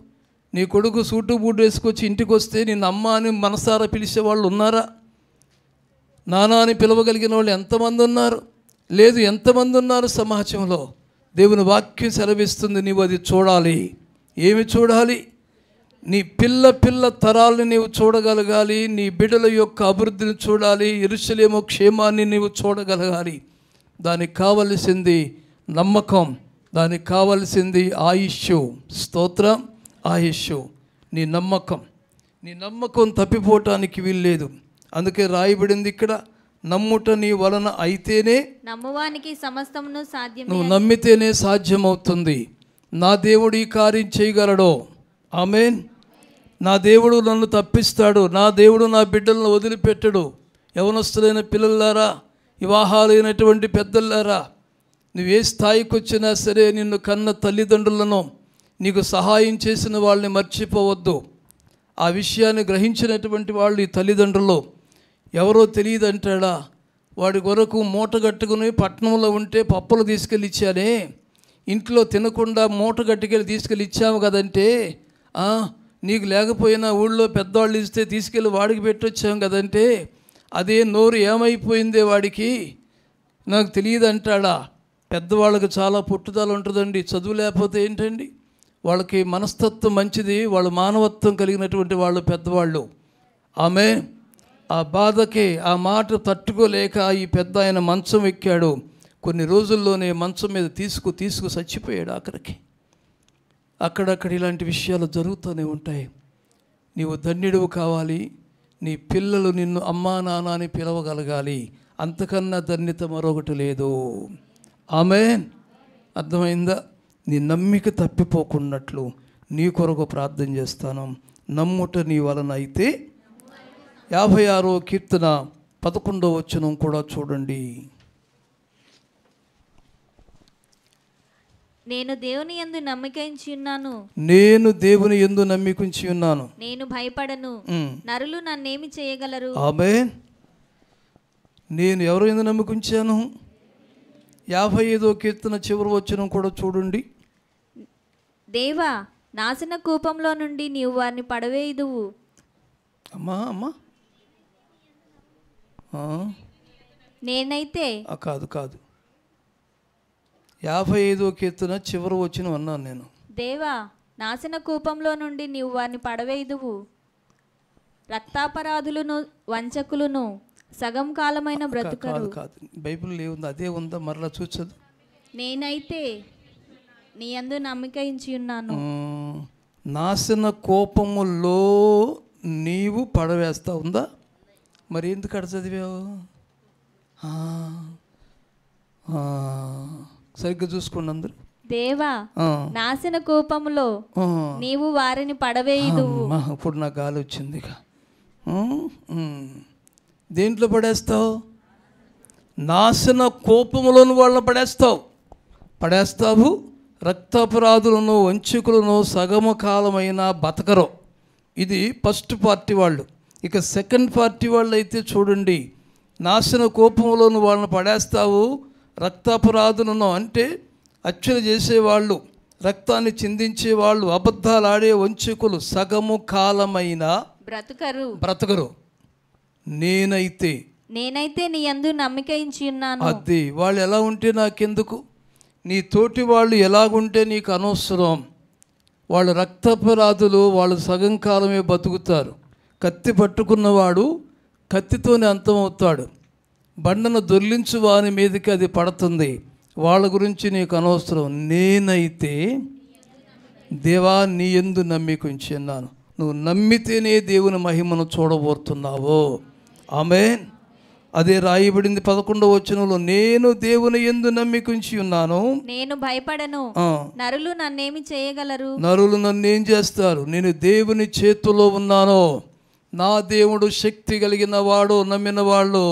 నీ కొడుకు సూటు బూటు వేసుకొచ్చి ఇంటికి వస్తే నేను అమ్మ అని మనసారా పిలిచే వాళ్ళు ఉన్నారా నానా అని పిలవగలిగిన వాళ్ళు ఎంతమంది ఉన్నారు లేదు ఎంతమంది ఉన్నారు సమాజంలో దేవుని వాక్యం సెలవిస్తుంది నీవు అది చూడాలి ఏమి చూడాలి నీ పిల్ల పిల్ల తరాలని నీవు చూడగలగాలి నీ బిడ్డల యొక్క అభివృద్ధిని చూడాలి ఇరుసలేమో క్షేమాన్ని నీవు చూడగలగాలి దానికి కావలసింది నమ్మకం దానికి కావలసింది ఆయుష్యు స్తోత్రం ఆయుష్యు నీ నమ్మకం నీ నమ్మకం తప్పిపోవటానికి వీల్లేదు అందుకే రాయబడింది ఇక్కడ నమ్ముట నీ వలన అయితేనే నమ్మవానికి సమస్తమును సాధ్యం నువ్వు నమ్మితేనే సాధ్యమవుతుంది నా దేవుడు ఈ కార్యం చేయగలడు ఆమెన్ నా దేవుడు నన్ను తప్పిస్తాడు నా దేవుడు నా బిడ్డలను వదిలిపెట్టడు యవనస్తులైన పిల్లలారా వివాహాలైనటువంటి పెద్దలారా నువ్వు ఏ స్థాయికి వచ్చినా సరే నిన్ను కన్న తల్లిదండ్రులను నీకు సహాయం చేసిన వాళ్ళని మర్చిపోవద్దు ఆ విషయాన్ని గ్రహించినటువంటి వాళ్ళు ఈ తల్లిదండ్రులు ఎవరో తెలియదంటాడా వాడి కొరకు మూట కట్టుకుని పట్టణంలో ఉంటే పప్పులు తీసుకెళ్ళి ఇచ్చానే ఇంట్లో తినకుండా మూట గట్టుకెళ్ళి తీసుకెళ్ళి ఇచ్చాము కదంటే నీకు లేకపోయినా ఊళ్ళో పెద్దవాళ్ళు ఇస్తే తీసుకెళ్ళి వాడికి పెట్టొచ్చాం కదంటే అదే నోరు ఏమైపోయిందే వాడికి నాకు తెలియదు అంటాడా పెద్దవాళ్ళకి చాలా పుట్టుదల ఉంటుందండి చదువు లేకపోతే ఏంటండి వాళ్ళకి మనస్తత్వం మంచిది వాళ్ళు మానవత్వం కలిగినటువంటి వాళ్ళు పెద్దవాళ్ళు ఆమె ఆ బాధకి ఆ మాట తట్టుకోలేక ఈ పెద్ద ఆయన మంచం ఎక్కాడు కొన్ని రోజుల్లోనే మంచం మీద తీసుకు తీసుకు చచ్చిపోయాడు అక్కడికి అక్కడక్కడ ఇలాంటి విషయాలు జరుగుతూనే ఉంటాయి నీవు ధన్యుడువు కావాలి నీ పిల్లలు నిన్ను అమ్మా నాన్న అని పిలవగలగాలి అంతకన్నా ధన్యత మరొకటి లేదు ఆమె అర్థమైందా నీ నమ్మిక తప్పిపోకున్నట్లు నీ కొరకు ప్రార్థన చేస్తాను నమ్ముట నీ వలన అయితే యాభై ఆరో కీర్తన పదకొండవ వచ్చనం కూడా చూడండి నేను దేవుని ఎందు నమ్మకించి ఉన్నాను నేను దేవుని ఎందు నమ్మకించి ఉన్నాను నేను భయపడను నరులు నన్నేమి చేయగలరు ఆమె నేను ఎవరు ఎందు నమ్మకించాను యాభై ఐదో కీర్తన చివరి వచ్చిన కూడా చూడండి దేవా నాశన కూపంలో నుండి నీవు వారిని పడవేయుదు అమ్మా అమ్మా నేనైతే కాదు కాదు యాభై ఐదో కీర్తన చివరి వచ్చిన అన్నాను నేను దేవా నాశన కూపంలో నుండి నీవు వారిని పడవేదువు రక్తాపరాధులను వంచకులను సగం కాలమైన బ్రతుకరు కాదు కాదు బైబిల్ ఏముంది అదే ఉందా మరలా చూచదు నేనైతే నీ అందు నమ్మిక ఉన్నాను నాశన కోపములో నీవు పడవేస్తా ఉందా మరి ఎందుకు అడ చదివావు సరిగ్గా చూసుకోండి అందరు దేవా నాశన కోపములో నీవు వారిని పడవేయదు ఇప్పుడు నాకు గాలి వచ్చింది దేంట్లో పడేస్తావు నాశన కోపములోని వాళ్ళని పడేస్తావు పడేస్తావు రక్తాపరాధులను వంచుకులను సగమ కాలమైన బతకరు ఇది ఫస్ట్ పార్టీ వాళ్ళు ఇక సెకండ్ పార్టీ వాళ్ళు అయితే చూడండి నాశన కోపంలోను వాళ్ళని పడేస్తావు రక్తాపరాధులను అంటే హత్యలు చేసేవాళ్ళు రక్తాన్ని చిందించే వాళ్ళు అబద్ధాలు ఆడే వంచకులు సగము కాలమైన బ్రతకరు బ్రతకరు నేనైతే నేనైతే నీ అందు నమ్మిక ఉన్నాను అది వాళ్ళు ఎలా ఉంటే నాకెందుకు నీ తోటి వాళ్ళు ఎలాగుంటే నీకు అనవసరం వాళ్ళు రక్తపరాధులు వాళ్ళు సగం కాలమే బతుకుతారు కత్తి పట్టుకున్నవాడు కత్తితోనే అంతమవుతాడు బండను దొర్లించు వాని మీదకి అది పడుతుంది వాళ్ళ గురించి నీకు అనవసరం నేనైతే దేవా నీ ఎందు నమ్మికు ఉన్నాను నువ్వు నమ్మితేనే దేవుని మహిమను చూడబోతున్నావు ఆమె అదే రాయబడింది పదకొండవ వచనంలో నేను దేవుని ఎందు నమ్మికుంచి ఉన్నాను నేను భయపడను నరులు నన్నేమి చేయగలరు నరులు నన్నేం చేస్తారు నేను దేవుని చేతిలో ఉన్నాను నా దేవుడు శక్తి కలిగిన వాడు నమ్మిన వాళ్ళు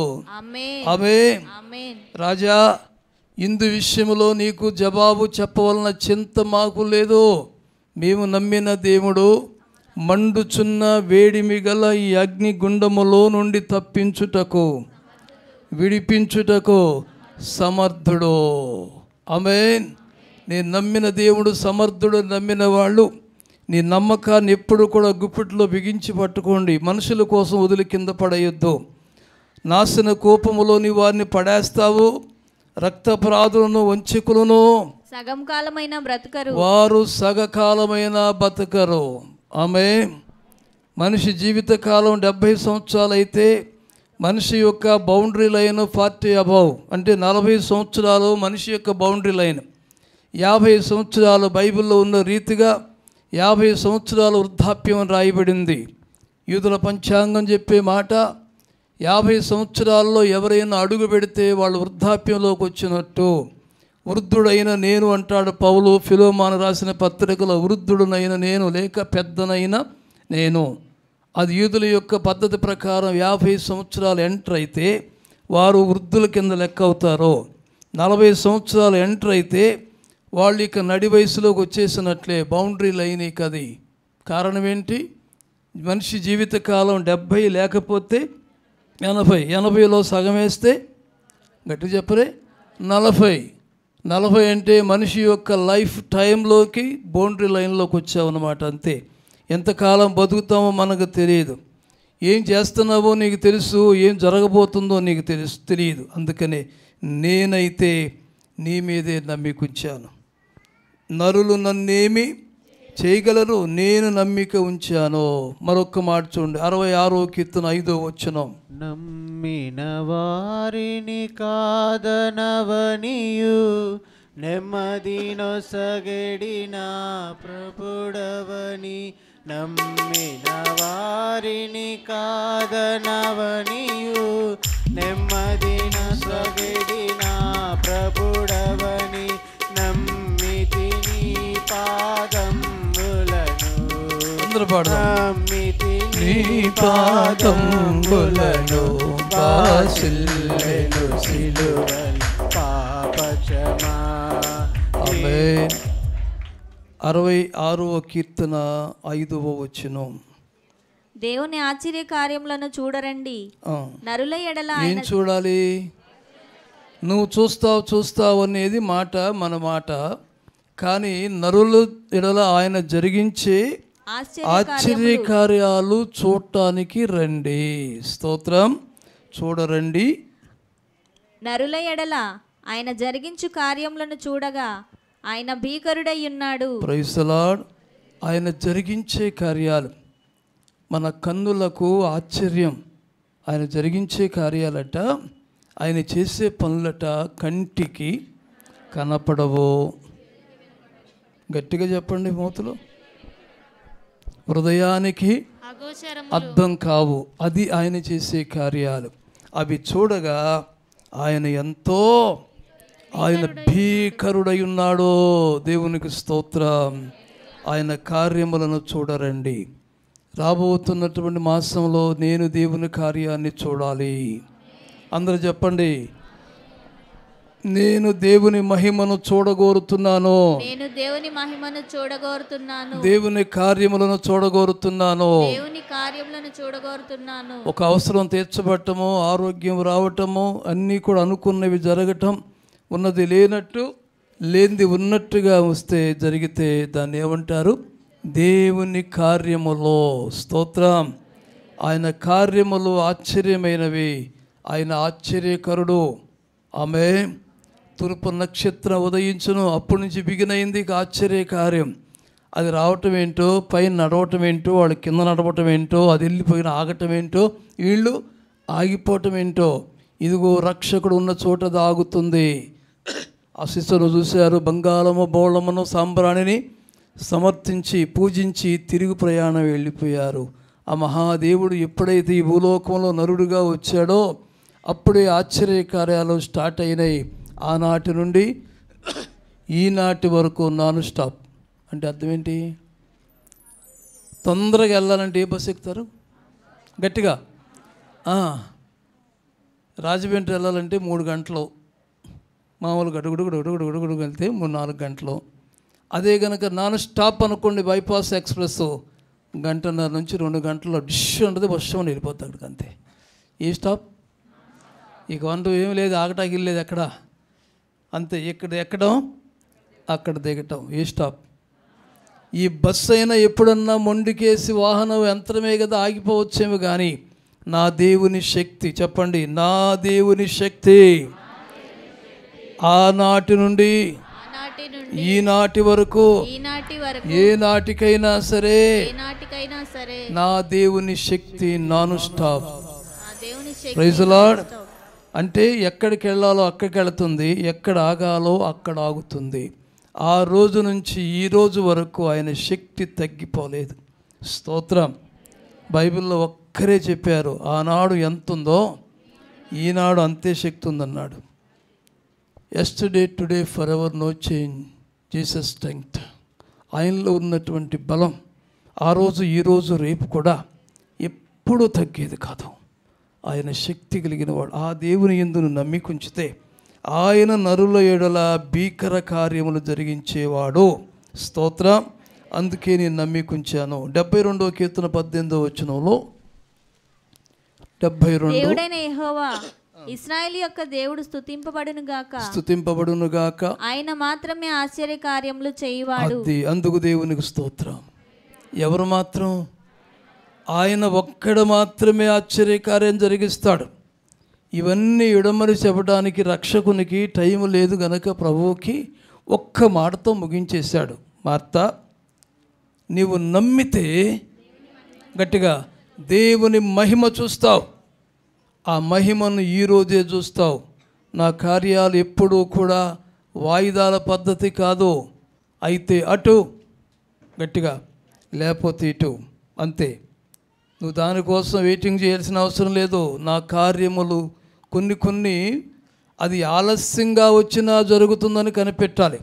ఆమె రాజా ఇందు విషయంలో నీకు జవాబు చెప్పవలన చింత మాకు లేదు మేము నమ్మిన దేవుడు మండుచున్న వేడిమి గల ఈ అగ్నిగుండములో నుండి తప్పించుటకు విడిపించుటకు సమర్థుడు ఆమె నేను నమ్మిన దేవుడు సమర్థుడు నమ్మిన వాళ్ళు నీ నమ్మకాన్ని ఎప్పుడు కూడా గుప్పిట్లో బిగించి పట్టుకోండి మనుషుల కోసం వదిలి కింద పడేయొద్దు నాశన కోపములోని వారిని పడేస్తావు రక్తపరాధులను వంచకులను సగం కాలమైన బ్రతకరు వారు సగకాలమైన బతకరు ఆమె మనిషి జీవితకాలం డెబ్భై సంవత్సరాలు అయితే మనిషి యొక్క బౌండరీ లైన్ ఫార్టీ అబౌవ్ అంటే నలభై సంవత్సరాలు మనిషి యొక్క బౌండరీ లైన్ యాభై సంవత్సరాలు బైబిల్లో ఉన్న రీతిగా యాభై సంవత్సరాల వృద్ధాప్యం రాయబడింది యూదుల పంచాంగం చెప్పే మాట యాభై సంవత్సరాల్లో ఎవరైనా అడుగు పెడితే వాళ్ళు వృద్ధాప్యంలోకి వచ్చినట్టు వృద్ధుడైన నేను అంటాడు పౌలు ఫిలోమాన్ రాసిన పత్రికలో వృద్ధుడునైన నేను లేక పెద్దనైన నేను అది యూదుల యొక్క పద్ధతి ప్రకారం యాభై సంవత్సరాలు ఎంటర్ అయితే వారు వృద్ధుల కింద లెక్క అవుతారు నలభై సంవత్సరాలు ఎంటర్ అయితే వాళ్ళు ఇక నడి వయసులోకి వచ్చేసినట్లే బౌండరీ లైన్ ఇక అది కారణం ఏంటి మనిషి జీవితకాలం డెబ్భై లేకపోతే ఎనభై ఎనభైలో సగం వేస్తే గట్టి చెప్పరే నలభై నలభై అంటే మనిషి యొక్క లైఫ్ టైంలోకి బౌండరీ లైన్లోకి వచ్చావన్నమాట అంతే ఎంతకాలం బతుకుతామో మనకు తెలియదు ఏం చేస్తున్నావో నీకు తెలుసు ఏం జరగబోతుందో నీకు తెలుసు తెలియదు అందుకనే నేనైతే నీ మీదే నమ్మికుంచాను నరులు నన్నేమి చేయగలరు నేను నమ్మిక ఉంచాను మరొక మాట చూడండి అరవై ఆరో కీర్తన ఐదో వచ్చను నమ్మిన వారిని కాదనవనియు నెమ్మదినో సగడినా ప్రభుడవని నమ్మిన వారిని కాదనవనియు నెమ్మదిన సగడినా ప్రభుడవని నమ్మి అందరూ పాడదాం సిలువల్ పాపచమా అరవై ఆరవ కీర్తన ఐదవ వచ్చును దేవుని ఆశ్చర్య కార్యములను చూడరండి నరుల ఎడల ఏం చూడాలి నువ్వు చూస్తావు చూస్తావు అనేది మాట మన మాట కానీ నరుల ఎడల ఆయన జరిగించే ఆశ్చర్య కార్యాలు చూడటానికి రండి స్తోత్రం చూడరండి నరుల ఎడల ఆయన జరిగించు కార్యములను చూడగా ఆయన భీకరుడై ఉన్నాడు ప్రైసలాడ్ ఆయన జరిగించే కార్యాలు మన కన్నులకు ఆశ్చర్యం ఆయన జరిగించే కార్యాలట ఆయన చేసే పనులట కంటికి కనపడవో గట్టిగా చెప్పండి మూతులు హృదయానికి అర్థం కావు అది ఆయన చేసే కార్యాలు అవి చూడగా ఆయన ఎంతో ఆయన భీకరుడై ఉన్నాడో దేవునికి స్తోత్రం ఆయన కార్యములను చూడరండి రాబోతున్నటువంటి మాసంలో నేను దేవుని కార్యాన్ని చూడాలి అందరూ చెప్పండి నేను దేవుని మహిమను చూడగోరుతున్నాను నేను దేవుని మహిమను చూడగోరుతున్నాను దేవుని కార్యములను చూడగోరుతున్నాను దేవుని కార్యములను చూడగోరుతున్నాను ఒక అవసరం తీర్చబట్టము ఆరోగ్యం రావటము అన్నీ కూడా అనుకున్నవి జరగటం ఉన్నది లేనట్టు లేనిది ఉన్నట్టుగా వస్తే జరిగితే దాన్ని ఏమంటారు దేవుని కార్యములో స్తోత్రం ఆయన కార్యములు ఆశ్చర్యమైనవి ఆయన ఆశ్చర్యకరుడు ఆమె తూర్పు నక్షత్రం ఉదయించును అప్పటి నుంచి బిగినైంది ఆశ్చర్య కార్యం అది రావటం ఏంటో పైన నడవటం ఏంటో వాళ్ళు కింద నడవటం ఏంటో అది వెళ్ళిపోయిన ఆగటం ఏంటో వీళ్ళు ఆగిపోవటం ఏంటో ఇదిగో రక్షకుడు ఉన్న చోట దాగుతుంది ఆ శిష్యులు చూశారు బంగాళము బోళమును సాంబ్రాణిని సమర్థించి పూజించి తిరుగు ప్రయాణం వెళ్ళిపోయారు ఆ మహాదేవుడు ఎప్పుడైతే ఈ భూలోకంలో నరుడుగా వచ్చాడో అప్పుడే ఆశ్చర్యకార్యాలు స్టార్ట్ అయినాయి ఆనాటి నుండి ఈనాటి వరకు నాన్ స్టాప్ అంటే అర్థం ఏంటి తొందరగా వెళ్ళాలంటే ఏ బస్సు ఎక్కుతారు గట్టిగా రాజమండ్రి వెళ్ళాలంటే మూడు గంటలు మామూలు గడుగుడు గడుగుడు గడుగుడు వెళ్తే మూడు నాలుగు గంటలు అదే కనుక నాన్ స్టాప్ అనుకోండి బైపాస్ ఎక్స్ప్రెస్ గంటన్నర నుంచి రెండు గంటల్లో డిష్ ఉంటుంది వర్షం వెళ్ళిపోతుంది అక్కడికి అంతే ఏ స్టాప్ ఇక వంట ఏం లేదు ఆగటాకి లేదు ఎక్కడా అంతే ఇక్కడ ఎక్కడం అక్కడ దిగటం ఏ స్టాప్ ఈ బస్సు అయినా ఎప్పుడన్నా మొండికేసి వాహనం యంత్రమే కదా ఆగిపోవచ్చేమో కానీ నా దేవుని శక్తి చెప్పండి నా దేవుని శక్తి ఆనాటి నుండి ఈనాటి వరకు ఏ నాటికైనా సరే నా దేవుని శక్తి నాను స్టాప్ ప్రైజ్ లాడ్ అంటే ఎక్కడికి వెళ్ళాలో అక్కడికి వెళుతుంది ఎక్కడ ఆగాలో అక్కడ ఆగుతుంది ఆ రోజు నుంచి ఈ రోజు వరకు ఆయన శక్తి తగ్గిపోలేదు స్తోత్రం బైబిల్లో ఒక్కరే చెప్పారు ఆనాడు ఎంత ఉందో ఈనాడు అంతే శక్తి ఉందన్నాడు yesterday today for ever no change Jesus strength ఆయనలో ఉన్నటువంటి బలం ఆ రోజు ఈరోజు రేపు కూడా ఎప్పుడూ తగ్గేది కాదు ఆయన శక్తి కలిగిన వాడు ఆ దేవుని ఎందును నమ్మి కుంచితే ఆయన నరుల ఎడల భీకర కార్యములు జరిగించేవాడు స్తోత్రం అందుకే నేను నమ్మి కుంచాను డెబ్బై రెండో కీర్తన పద్దెనిమిదో వచనంలో డెబ్బై రెండు ఇస్రాయేల్ యొక్క దేవుడు స్థుతింపబడును గాక స్థుతింపబడును గాక ఆయన మాత్రమే ఆశ్చర్య కార్యములు చేయవాడు అందుకు దేవునికి స్తోత్రం ఎవరు మాత్రం ఆయన ఒక్కడు మాత్రమే ఆశ్చర్యకార్యం జరిగిస్తాడు ఇవన్నీ ఇడమరి చెప్పడానికి రక్షకునికి టైం లేదు గనక ప్రభువుకి ఒక్క మాటతో ముగించేశాడు మార్త నీవు నమ్మితే గట్టిగా దేవుని మహిమ చూస్తావు ఆ మహిమను ఈరోజే చూస్తావు నా కార్యాలు ఎప్పుడూ కూడా వాయిదాల పద్ధతి కాదు అయితే అటు గట్టిగా లేకపోతే ఇటు అంతే నువ్వు దానికోసం వెయిటింగ్ చేయాల్సిన అవసరం లేదు నా కార్యములు కొన్ని కొన్ని అది ఆలస్యంగా వచ్చినా జరుగుతుందని కనిపెట్టాలి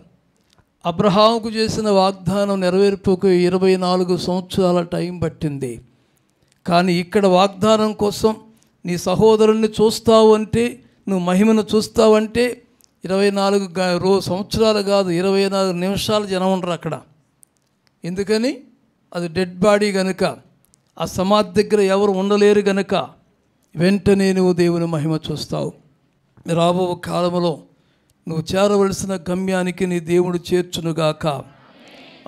అబ్రహాంకు చేసిన వాగ్దానం నెరవేర్పుకు ఇరవై నాలుగు సంవత్సరాల టైం పట్టింది కానీ ఇక్కడ వాగ్దానం కోసం నీ సహోదరుణ్ణి చూస్తావు అంటే నువ్వు మహిమను చూస్తావంటే ఇరవై నాలుగు రో సంవత్సరాలు కాదు ఇరవై నాలుగు నిమిషాలు జనం ఉండరు అక్కడ ఎందుకని అది డెడ్ బాడీ కనుక ఆ సమాధి దగ్గర ఎవరు ఉండలేరు గనక వెంటనే నువ్వు దేవుని మహిమ చూస్తావు రాబో కాలంలో నువ్వు చేరవలసిన గమ్యానికి నీ దేవుడు చేర్చునుగాక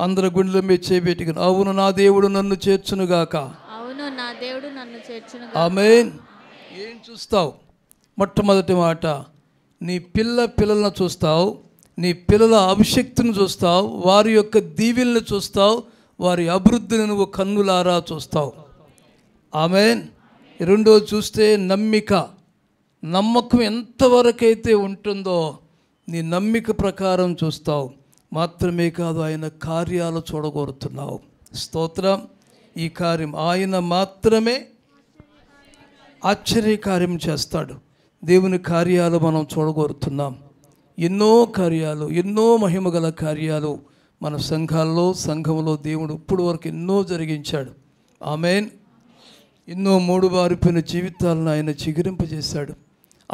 అందరి గుండెల మీద చేపెట్టి అవును నా దేవుడు నన్ను చేర్చునుగాక అవును నా దేవుడు నన్ను చేర్చును ఆమెన్ ఏం చూస్తావు మొట్టమొదటి మాట నీ పిల్ల పిల్లలను చూస్తావు నీ పిల్లల అభిషక్తిని చూస్తావు వారి యొక్క దీవిల్ని చూస్తావు వారి అభివృద్ధిని నువ్వు కన్నులారా చూస్తావు ఆమె రెండో చూస్తే నమ్మిక నమ్మకం ఎంతవరకైతే ఉంటుందో నీ నమ్మిక ప్రకారం చూస్తావు మాత్రమే కాదు ఆయన కార్యాలు చూడగోరుతున్నావు స్తోత్రం ఈ కార్యం ఆయన మాత్రమే ఆశ్చర్య కార్యం చేస్తాడు దేవుని కార్యాలు మనం చూడగోరుతున్నాం ఎన్నో కార్యాలు ఎన్నో మహిమగల కార్యాలు మన సంఘాల్లో సంఘంలో దేవుడు ఇప్పుడు వరకు ఎన్నో జరిగించాడు ఆమెన్ ఎన్నో మూడు వారిపోయిన జీవితాలను ఆయన చిగురింపజేశాడు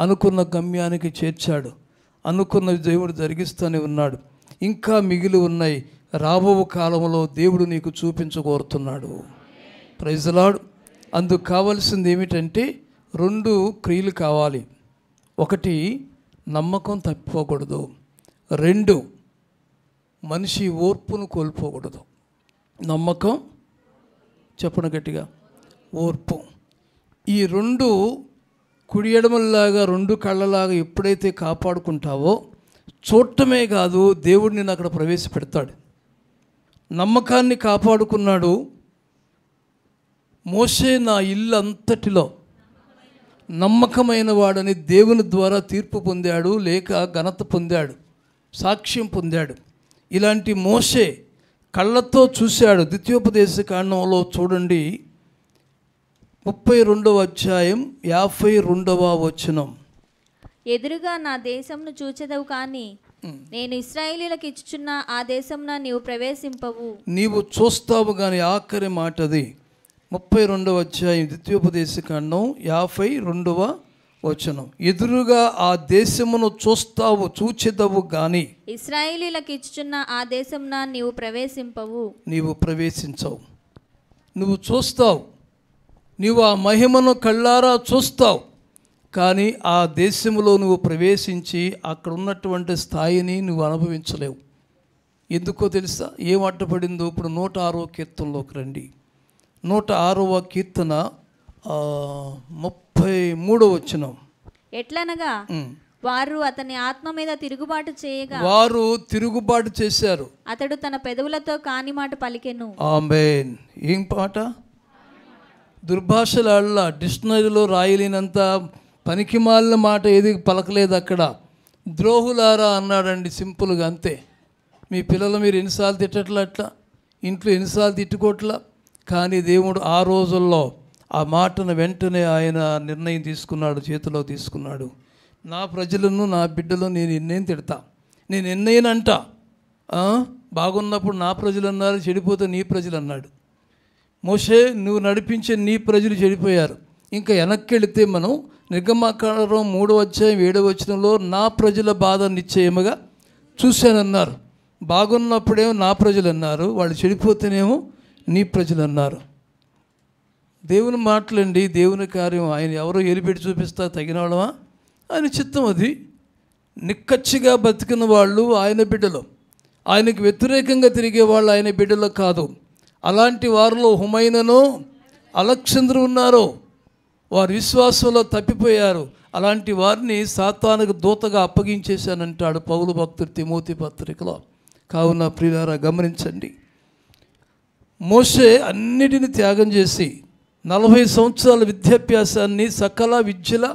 అనుకున్న గమ్యానికి చేర్చాడు అనుకున్న దేవుడు జరిగిస్తూనే ఉన్నాడు ఇంకా మిగిలి ఉన్నాయి రాబో కాలంలో దేవుడు నీకు చూపించగోరుతున్నాడు ప్రైజలాడు అందుకు కావలసింది ఏమిటంటే రెండు క్రియలు కావాలి ఒకటి నమ్మకం తప్పిపోకూడదు రెండు మనిషి ఓర్పును కోల్పోకూడదు నమ్మకం చెప్పను గట్టిగా ఓర్పు ఈ రెండు కుడి ఎడమల్లాగా రెండు కళ్ళలాగా ఎప్పుడైతే కాపాడుకుంటావో చూడటమే కాదు దేవుడు అక్కడ ప్రవేశపెడతాడు నమ్మకాన్ని కాపాడుకున్నాడు మోసే నా ఇల్లు అంతటిలో నమ్మకమైన వాడని దేవుని ద్వారా తీర్పు పొందాడు లేక ఘనత పొందాడు సాక్ష్యం పొందాడు ఇలాంటి మోసే కళ్ళతో చూశాడు ద్వితీయోపదేశ కాండంలో చూడండి ముప్పై రెండవ అధ్యాయం యాభై రెండవ వచనం ఎదురుగా నా దేశంను చూచెదవు కానీ నేను ఇస్రాయేలీలకు ఇచ్చుచున్న ఆ దేశంన నీవు ప్రవేశింపవు నీవు చూస్తావు కానీ ఆఖరి మాటది ముప్పై రెండవ అధ్యాయం ద్వితీయోపదేశ కాండం యాభై రెండవ వచనం ఎదురుగా ఆ దేశమును చూస్తావు చూచిదవు గాని ఇస్రాయేలీలకు ఇచ్చున్న ఆ దేశం నీవు ప్రవేశింపవు నీవు ప్రవేశించవు నువ్వు చూస్తావు నువ్వు ఆ మహిమను కళ్ళారా చూస్తావు కానీ ఆ దేశంలో నువ్వు ప్రవేశించి అక్కడ ఉన్నటువంటి స్థాయిని నువ్వు అనుభవించలేవు ఎందుకో తెలుసా ఏం అడ్డపడిందో ఇప్పుడు నూట ఆరో కీర్తనలోకి రండి నూట ఆరవ కీర్తన ముప్పై మూడో వచ్చిన ఎట్లనగా వారు అతని ఆత్మ మీద తిరుగుబాటు చేయగా వారు తిరుగుబాటు చేశారు అతడు తన పెదవులతో కాని మాట పలికెను ఆమెన్ ఏం పాట దుర్భాషలాళ్ళ డిక్షనరీలో రాయలేనంత పనికి మాలిన మాట ఏది పలకలేదు అక్కడ ద్రోహులారా అన్నాడండి సింపుల్గా అంతే మీ పిల్లలు మీరు ఎన్నిసార్లు తిట్టట్లట్లా ఇంట్లో ఎన్నిసార్లు తిట్టుకోట్లా కానీ దేవుడు ఆ రోజుల్లో ఆ మాటను వెంటనే ఆయన నిర్ణయం తీసుకున్నాడు చేతిలో తీసుకున్నాడు నా ప్రజలను నా బిడ్డలను నేను ఎన్నేం తిడతా నేను అంట బాగున్నప్పుడు నా ప్రజలు అన్నారు చెడిపోతే నీ ప్రజలు అన్నాడు మోషే నువ్వు నడిపించే నీ ప్రజలు చెడిపోయారు ఇంకా వెనక్కి వెళితే మనం నిర్గమాకారం మూడవ అధ్యాయం ఏడవ వచనంలో నా ప్రజల బాధ నిశ్చయముగా చూశానన్నారు బాగున్నప్పుడేమో నా ప్రజలు అన్నారు వాళ్ళు చెడిపోతేనేమో నీ ప్రజలు అన్నారు దేవుని మాటలండి దేవుని కార్యం ఆయన ఎవరో ఎలిపెట్టి చూపిస్తా తగిన వాళ్ళమా ఆయన చిత్తం అది నిక్కచ్చిగా బతికిన వాళ్ళు ఆయన బిడ్డలు ఆయనకు వ్యతిరేకంగా తిరిగే వాళ్ళు ఆయన బిడ్డలు కాదు అలాంటి వారిలో హుమైనను అలక్షంద్రు ఉన్నారు వారు విశ్వాసంలో తప్పిపోయారు అలాంటి వారిని సాత్వానికి దూతగా అప్పగించేశానంటాడు పౌలు భక్తుడు తిమోతి పత్రికలో కావున ప్రియారా గమనించండి మోసే అన్నిటిని త్యాగం చేసి నలభై సంవత్సరాల విద్యాభ్యాసాన్ని సకల విద్యల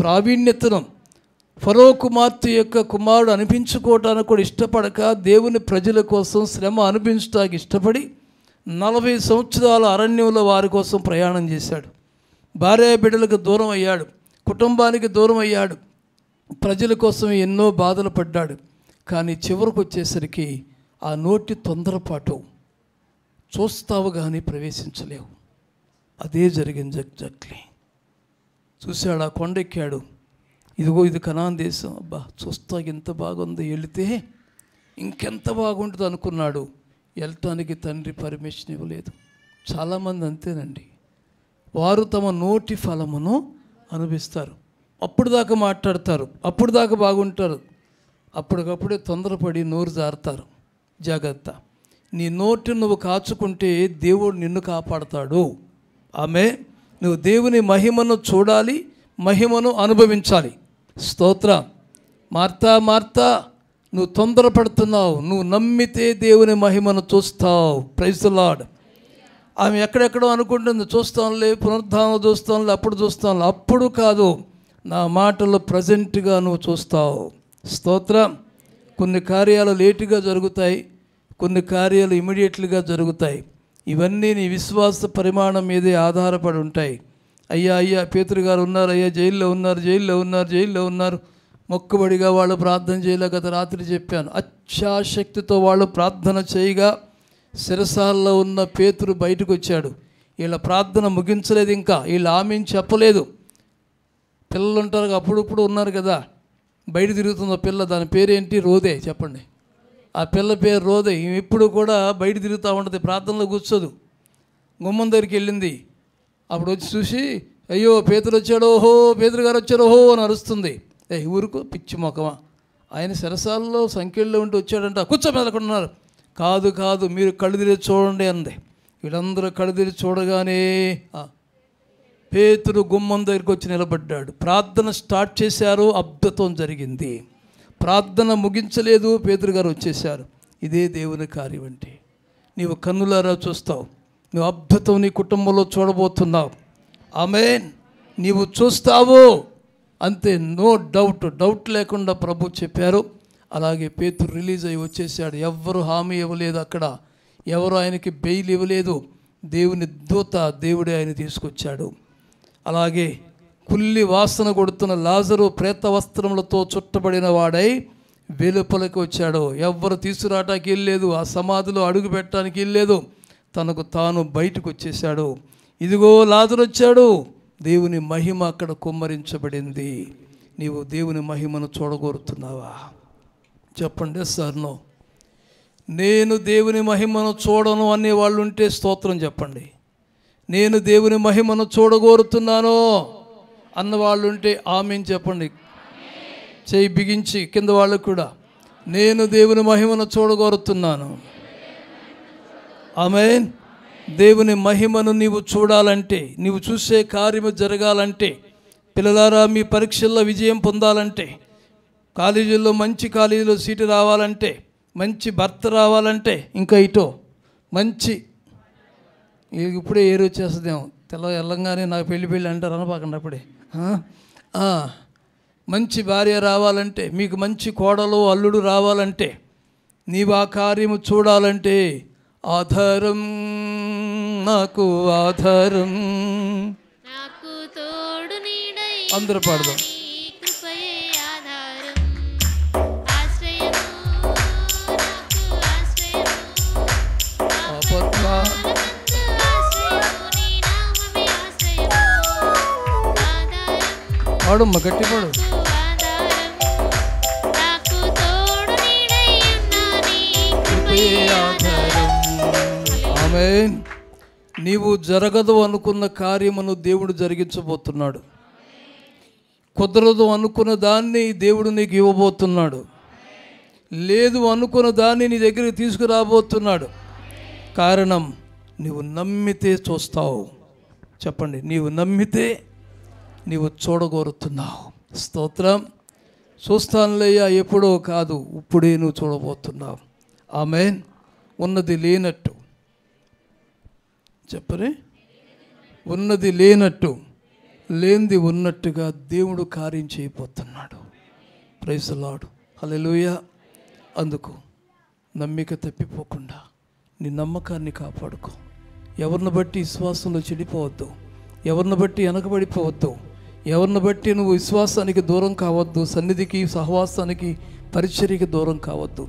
ప్రావీణ్యతను ఫరో కుమార్తె యొక్క కుమారుడు అనిపించుకోవటానికి కూడా ఇష్టపడక దేవుని ప్రజల కోసం శ్రమ అనిపించడానికి ఇష్టపడి నలభై సంవత్సరాల అరణ్యంలో వారి కోసం ప్రయాణం చేశాడు భార్య బిడ్డలకు దూరం అయ్యాడు కుటుంబానికి దూరం అయ్యాడు ప్రజల కోసం ఎన్నో బాధలు పడ్డాడు కానీ చివరకు వచ్చేసరికి ఆ నోటి తొందరపాటు చూస్తావు కానీ ప్రవేశించలేవు అదే జరిగింది ఎగ్జాక్ట్లీ చూశాడు ఆ కొండ ఎక్కాడు ఇదిగో ఇది కనాన్ దేశం అబ్బా చూస్తా ఎంత బాగుందో వెళితే ఇంకెంత బాగుంటుంది అనుకున్నాడు వెళ్ళటానికి తండ్రి పర్మిషన్ ఇవ్వలేదు చాలామంది అంతేనండి వారు తమ నోటి ఫలమును అనుభవిస్తారు అప్పుడు దాకా మాట్లాడతారు అప్పుడు దాకా బాగుంటారు అప్పటికప్పుడే తొందరపడి నోరు జారుతారు జాగ్రత్త నీ నోటిని నువ్వు కాచుకుంటే దేవుడు నిన్ను కాపాడతాడు ఆమె నువ్వు దేవుని మహిమను చూడాలి మహిమను అనుభవించాలి స్తోత్ర మార్తా మార్తా నువ్వు తొందరపడుతున్నావు నువ్వు నమ్మితే దేవుని మహిమను చూస్తావు ప్రైజ్ లాడ్ ఆమె ఎక్కడెక్కడో అనుకుంటుంది చూస్తాంలే పునరుద్ధానం చూస్తాంలే అప్పుడు చూస్తాంలే అప్పుడు కాదు నా మాటలు ప్రజెంట్గా నువ్వు చూస్తావు స్తోత్రం కొన్ని కార్యాలు లేటుగా జరుగుతాయి కొన్ని కార్యాలు ఇమీడియట్లీగా జరుగుతాయి ఇవన్నీ నీ విశ్వాస పరిమాణం మీదే ఆధారపడి ఉంటాయి అయ్యా అయ్యా పేతురు గారు ఉన్నారు అయ్యా జైల్లో ఉన్నారు జైల్లో ఉన్నారు జైల్లో ఉన్నారు మొక్కుబడిగా వాళ్ళు ప్రార్థన చేయలే గత రాత్రి చెప్పాను అచ్చాశక్తితో వాళ్ళు ప్రార్థన చేయగా శిరసాల్లో ఉన్న పేతురు బయటకు వచ్చాడు వీళ్ళ ప్రార్థన ముగించలేదు ఇంకా వీళ్ళు ఆమెను చెప్పలేదు పిల్లలు ఉంటారు అప్పుడప్పుడు ఉన్నారు కదా బయట తిరుగుతున్న పిల్ల దాని పేరేంటి రోదే చెప్పండి ఆ పిల్ల పేరు రోదే ఎప్పుడు కూడా బయట తిరుగుతూ ఉంటుంది ప్రార్థనలో కూర్చోదు గుమ్మం దగ్గరికి వెళ్ళింది అప్పుడు వచ్చి చూసి అయ్యో పేతులు వచ్చాడు ఓహో పేతులు గారు వచ్చారు ఓహో అని అరుస్తుంది ఏ ఊరుకు పిచ్చి మొఖమా ఆయన శరసాల్లో సంఖ్యల్లో ఉంటూ వచ్చాడంట కూర్చో మెదలకుంటున్నారు కాదు కాదు మీరు కళ్ళు తిరిగి చూడండి అంది వీళ్ళందరూ కళ్ళు తిరిగి చూడగానే పేతుడు గుమ్మం దగ్గరికి వచ్చి నిలబడ్డాడు ప్రార్థన స్టార్ట్ చేశారు అద్భుతం జరిగింది ప్రార్థన ముగించలేదు పేదరు గారు వచ్చేశారు ఇదే దేవుని కార్యం అంటే నీవు కన్నులారా చూస్తావు నువ్వు అద్భుతం నీ కుటుంబంలో చూడబోతున్నావు ఆమె నీవు చూస్తావు అంతే నో డౌట్ డౌట్ లేకుండా ప్రభు చెప్పారు అలాగే పేతురు రిలీజ్ అయ్యి వచ్చేసాడు ఎవరు హామీ ఇవ్వలేదు అక్కడ ఎవరు ఆయనకి బెయిల్ ఇవ్వలేదు దేవుని దూత దేవుడే ఆయన తీసుకొచ్చాడు అలాగే కుల్లి వాసన కొడుతున్న లాజరు ప్రేత వస్త్రములతో చుట్టబడిన వాడై వెలుపలకి వచ్చాడు ఎవరు తీసుకురావటానికి వెళ్ళలేదు ఆ సమాధిలో అడుగు పెట్టడానికి వెళ్ళలేదు తనకు తాను బయటకు వచ్చేసాడు ఇదిగో లాజరు వచ్చాడు దేవుని మహిమ అక్కడ కుమ్మరించబడింది నీవు దేవుని మహిమను చూడగోరుతున్నావా చెప్పండి సార్నో నేను దేవుని మహిమను చూడను అనే వాళ్ళు ఉంటే స్తోత్రం చెప్పండి నేను దేవుని మహిమను చూడగోరుతున్నాను అన్నవాళ్ళు ఉంటే ఆమె చెప్పండి చేయి బిగించి కింద వాళ్ళకు కూడా నేను దేవుని మహిమను చూడగోరుతున్నాను ఆమె దేవుని మహిమను నీవు చూడాలంటే నీవు చూసే కార్యము జరగాలంటే పిల్లలారా మీ పరీక్షల్లో విజయం పొందాలంటే కాలేజీల్లో మంచి కాలేజీలో సీటు రావాలంటే మంచి భర్త రావాలంటే ఇంకా ఇటో మంచి ఇప్పుడే ఏరు వచ్చేస్తుందేమో తెల్ల వెళ్ళంగానే నాకు పెళ్లి పెళ్ళి అంటారు అనపాకండి అప్పుడే మంచి భార్య రావాలంటే మీకు మంచి కోడలు అల్లుడు రావాలంటే నీవు ఆ కార్యము చూడాలంటే ఆధారం నాకు ఆధారం అందరూ పాడదాం ఆడమ్మ గట్టిపడు ఆమె నీవు జరగదు అనుకున్న కార్యమును దేవుడు జరిగించబోతున్నాడు కుదరదు అనుకున్న దాన్ని దేవుడు నీకు ఇవ్వబోతున్నాడు లేదు అనుకున్న దాన్ని నీ దగ్గరికి తీసుకురాబోతున్నాడు కారణం నీవు నమ్మితే చూస్తావు చెప్పండి నీవు నమ్మితే నీవు చూడగోరుతున్నావు స్తోత్రం చూస్తానులేయా ఎప్పుడో కాదు ఇప్పుడే నువ్వు చూడబోతున్నావు ఆమె ఉన్నది లేనట్టు చెప్పరే ఉన్నది లేనట్టు లేనిది ఉన్నట్టుగా దేవుడు కార్యం చేయబోతున్నాడు ప్రైసలాడు అలెలుయ అందుకు నమ్మిక తప్పిపోకుండా నీ నమ్మకాన్ని కాపాడుకో ఎవరిని బట్టి విశ్వాసంలో చెడిపోవద్దు ఎవరిని బట్టి వెనకబడిపోవద్దు ఎవరిని బట్టి నువ్వు విశ్వాసానికి దూరం కావద్దు సన్నిధికి సహవాసానికి పరిచర్యకి దూరం కావద్దు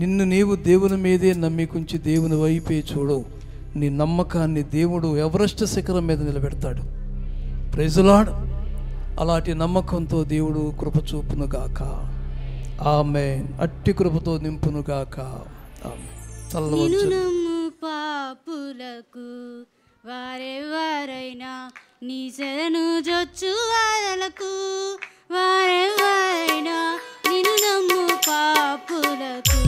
నిన్ను నీవు దేవుని మీదే నమ్మికుంచి దేవుని వైపే చూడవు నీ నమ్మకాన్ని దేవుడు ఎవరెస్ట్ శిఖరం మీద నిలబెడతాడు ప్రెజులాడు అలాంటి నమ్మకంతో దేవుడు కృప చూపునుగాక ఆమె అట్టి కృపతో నింపునుగాక ఆమె పాపులకు వారెవ్వారైనా నీ శరణు జొచ్చు వారలకు వారెవ్వారైనా నిన్ను నమ్ము పాపులకు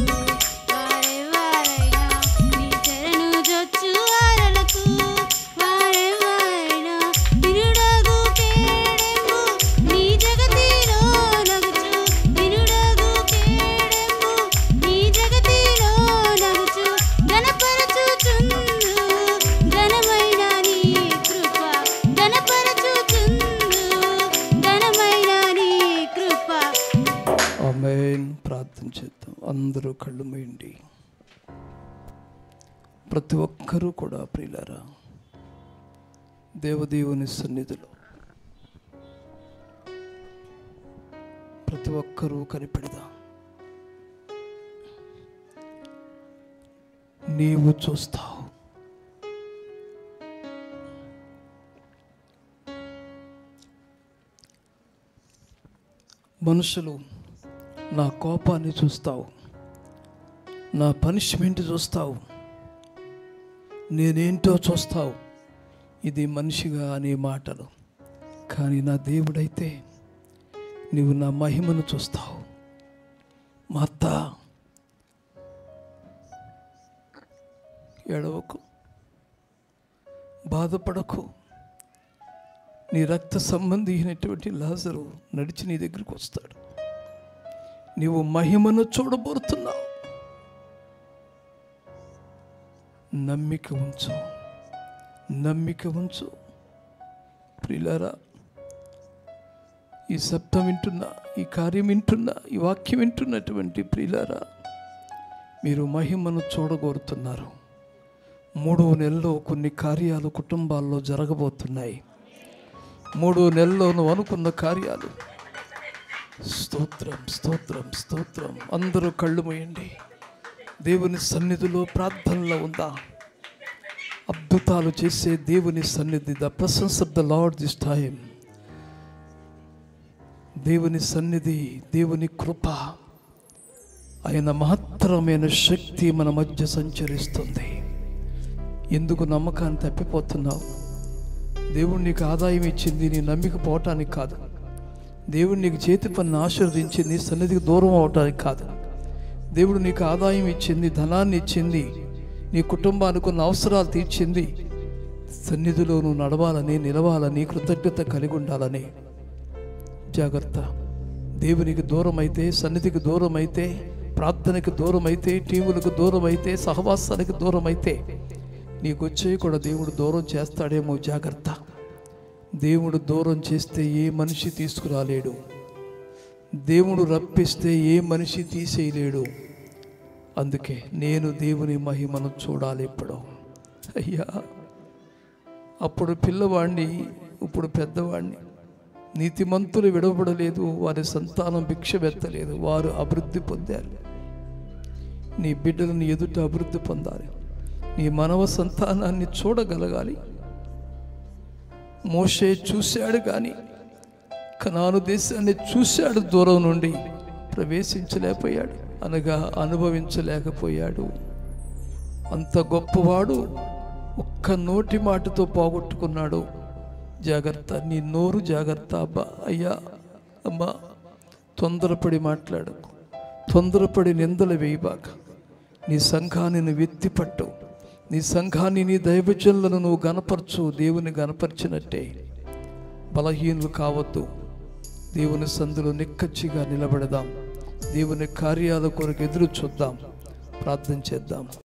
అందరూ కళ్ళు మేయండి ప్రతి ఒక్కరూ కూడా ప్రియులారా దేవదేవుని సన్నిధిలో ప్రతి ఒక్కరూ కనిపెడదా నీవు చూస్తావు మనుషులు నా కోపాన్ని చూస్తావు నా పనిష్మెంట్ చూస్తావు నేనేంటో చూస్తావు ఇది మనిషిగా అనే మాటలు కానీ నా దేవుడైతే నీవు నా మహిమను చూస్తావు మా అత్త ఎడవకు బాధపడకు నీ రక్త సంబంధి అయినటువంటి లాజరు నడిచి నీ దగ్గరికి వస్తాడు నీవు మహిమను చూడబోతున్నావు నమ్మిక ఉంచు నమ్మిక ఉంచు ప్రిలరా ఈ శబ్దం వింటున్న ఈ కార్యం వింటున్న ఈ వాక్యం వింటున్నటువంటి ప్రిలరా మీరు మహిమను చూడగోరుతున్నారు మూడవ నెలలో కొన్ని కార్యాలు కుటుంబాల్లో జరగబోతున్నాయి మూడో నెలలో నువ్వు అనుకున్న కార్యాలు స్తోత్రం స్తోత్రం స్తోత్రం అందరూ కళ్ళు మూయండి దేవుని సన్నిధిలో ప్రార్థనలో ఉందా అద్భుతాలు చేసే దేవుని సన్నిధి the presence of the Lord this time దేవుని సన్నిధి దేవుని కృప ఆయన మహత్తరమైన శక్తి మన మధ్య సంచరిస్తుంది ఎందుకు నమ్మకాన్ని తప్పిపోతున్నావు దేవుడు నీకు ఆదాయం ఇచ్చింది నీ నమ్మిక పోవటానికి కాదు దేవుడు నీకు చేతి పని ఆశీర్వదించింది సన్నిధికి దూరం అవటానికి కాదు దేవుడు నీకు ఆదాయం ఇచ్చింది ధనాన్ని ఇచ్చింది నీ కుటుంబానికి ఉన్న అవసరాలు తీర్చింది సన్నిధిలో నువ్వు నడవాలని నిలవాలని కృతజ్ఞత కలిగి ఉండాలని జాగ్రత్త దేవునికి దూరం అయితే సన్నిధికి దూరం అయితే ప్రార్థనకు దూరం అయితే టీవులకు దూరం అయితే సహవాసానికి దూరం అయితే నీకు వచ్చే కూడా దేవుడు దూరం చేస్తాడేమో జాగ్రత్త దేవుడు దూరం చేస్తే ఏ మనిషి తీసుకురాలేడు దేవుడు రప్పిస్తే ఏ మనిషి తీసేయలేడు అందుకే నేను దేవుని మహిమను చూడాలి ఇప్పుడు అయ్యా అప్పుడు పిల్లవాడిని ఇప్పుడు పెద్దవాడిని నీతిమంతులు విడవబడలేదు వారి సంతానం భిక్ష వెత్తలేదు వారు అభివృద్ధి పొందారు నీ బిడ్డలను ఎదుట అభివృద్ధి పొందాలి నీ మనవ సంతానాన్ని చూడగలగాలి మోషే చూశాడు కానీ కనాను దేశాన్ని చూశాడు దూరం నుండి ప్రవేశించలేకపోయాడు అనగా అనుభవించలేకపోయాడు అంత గొప్పవాడు ఒక్క నోటి మాటతో పోగొట్టుకున్నాడు జాగ్రత్త నీ నోరు జాగ్రత్త అబ్బా అయ్యా అమ్మా తొందరపడి మాట్లాడు తొందరపడి నిందలు వేయబాక నీ సంఘాన్ని వెత్తిపట్టు నీ సంఘాన్ని నీ దైవజనులను నువ్వు గనపరచు దేవుని గనపరిచినట్టే బలహీనులు కావద్దు దేవుని సందులో నిక్కచ్చిగా నిలబడదాం దేవుని కార్యాల కొరకు ఎదురు చూద్దాం ప్రార్థన చేద్దాం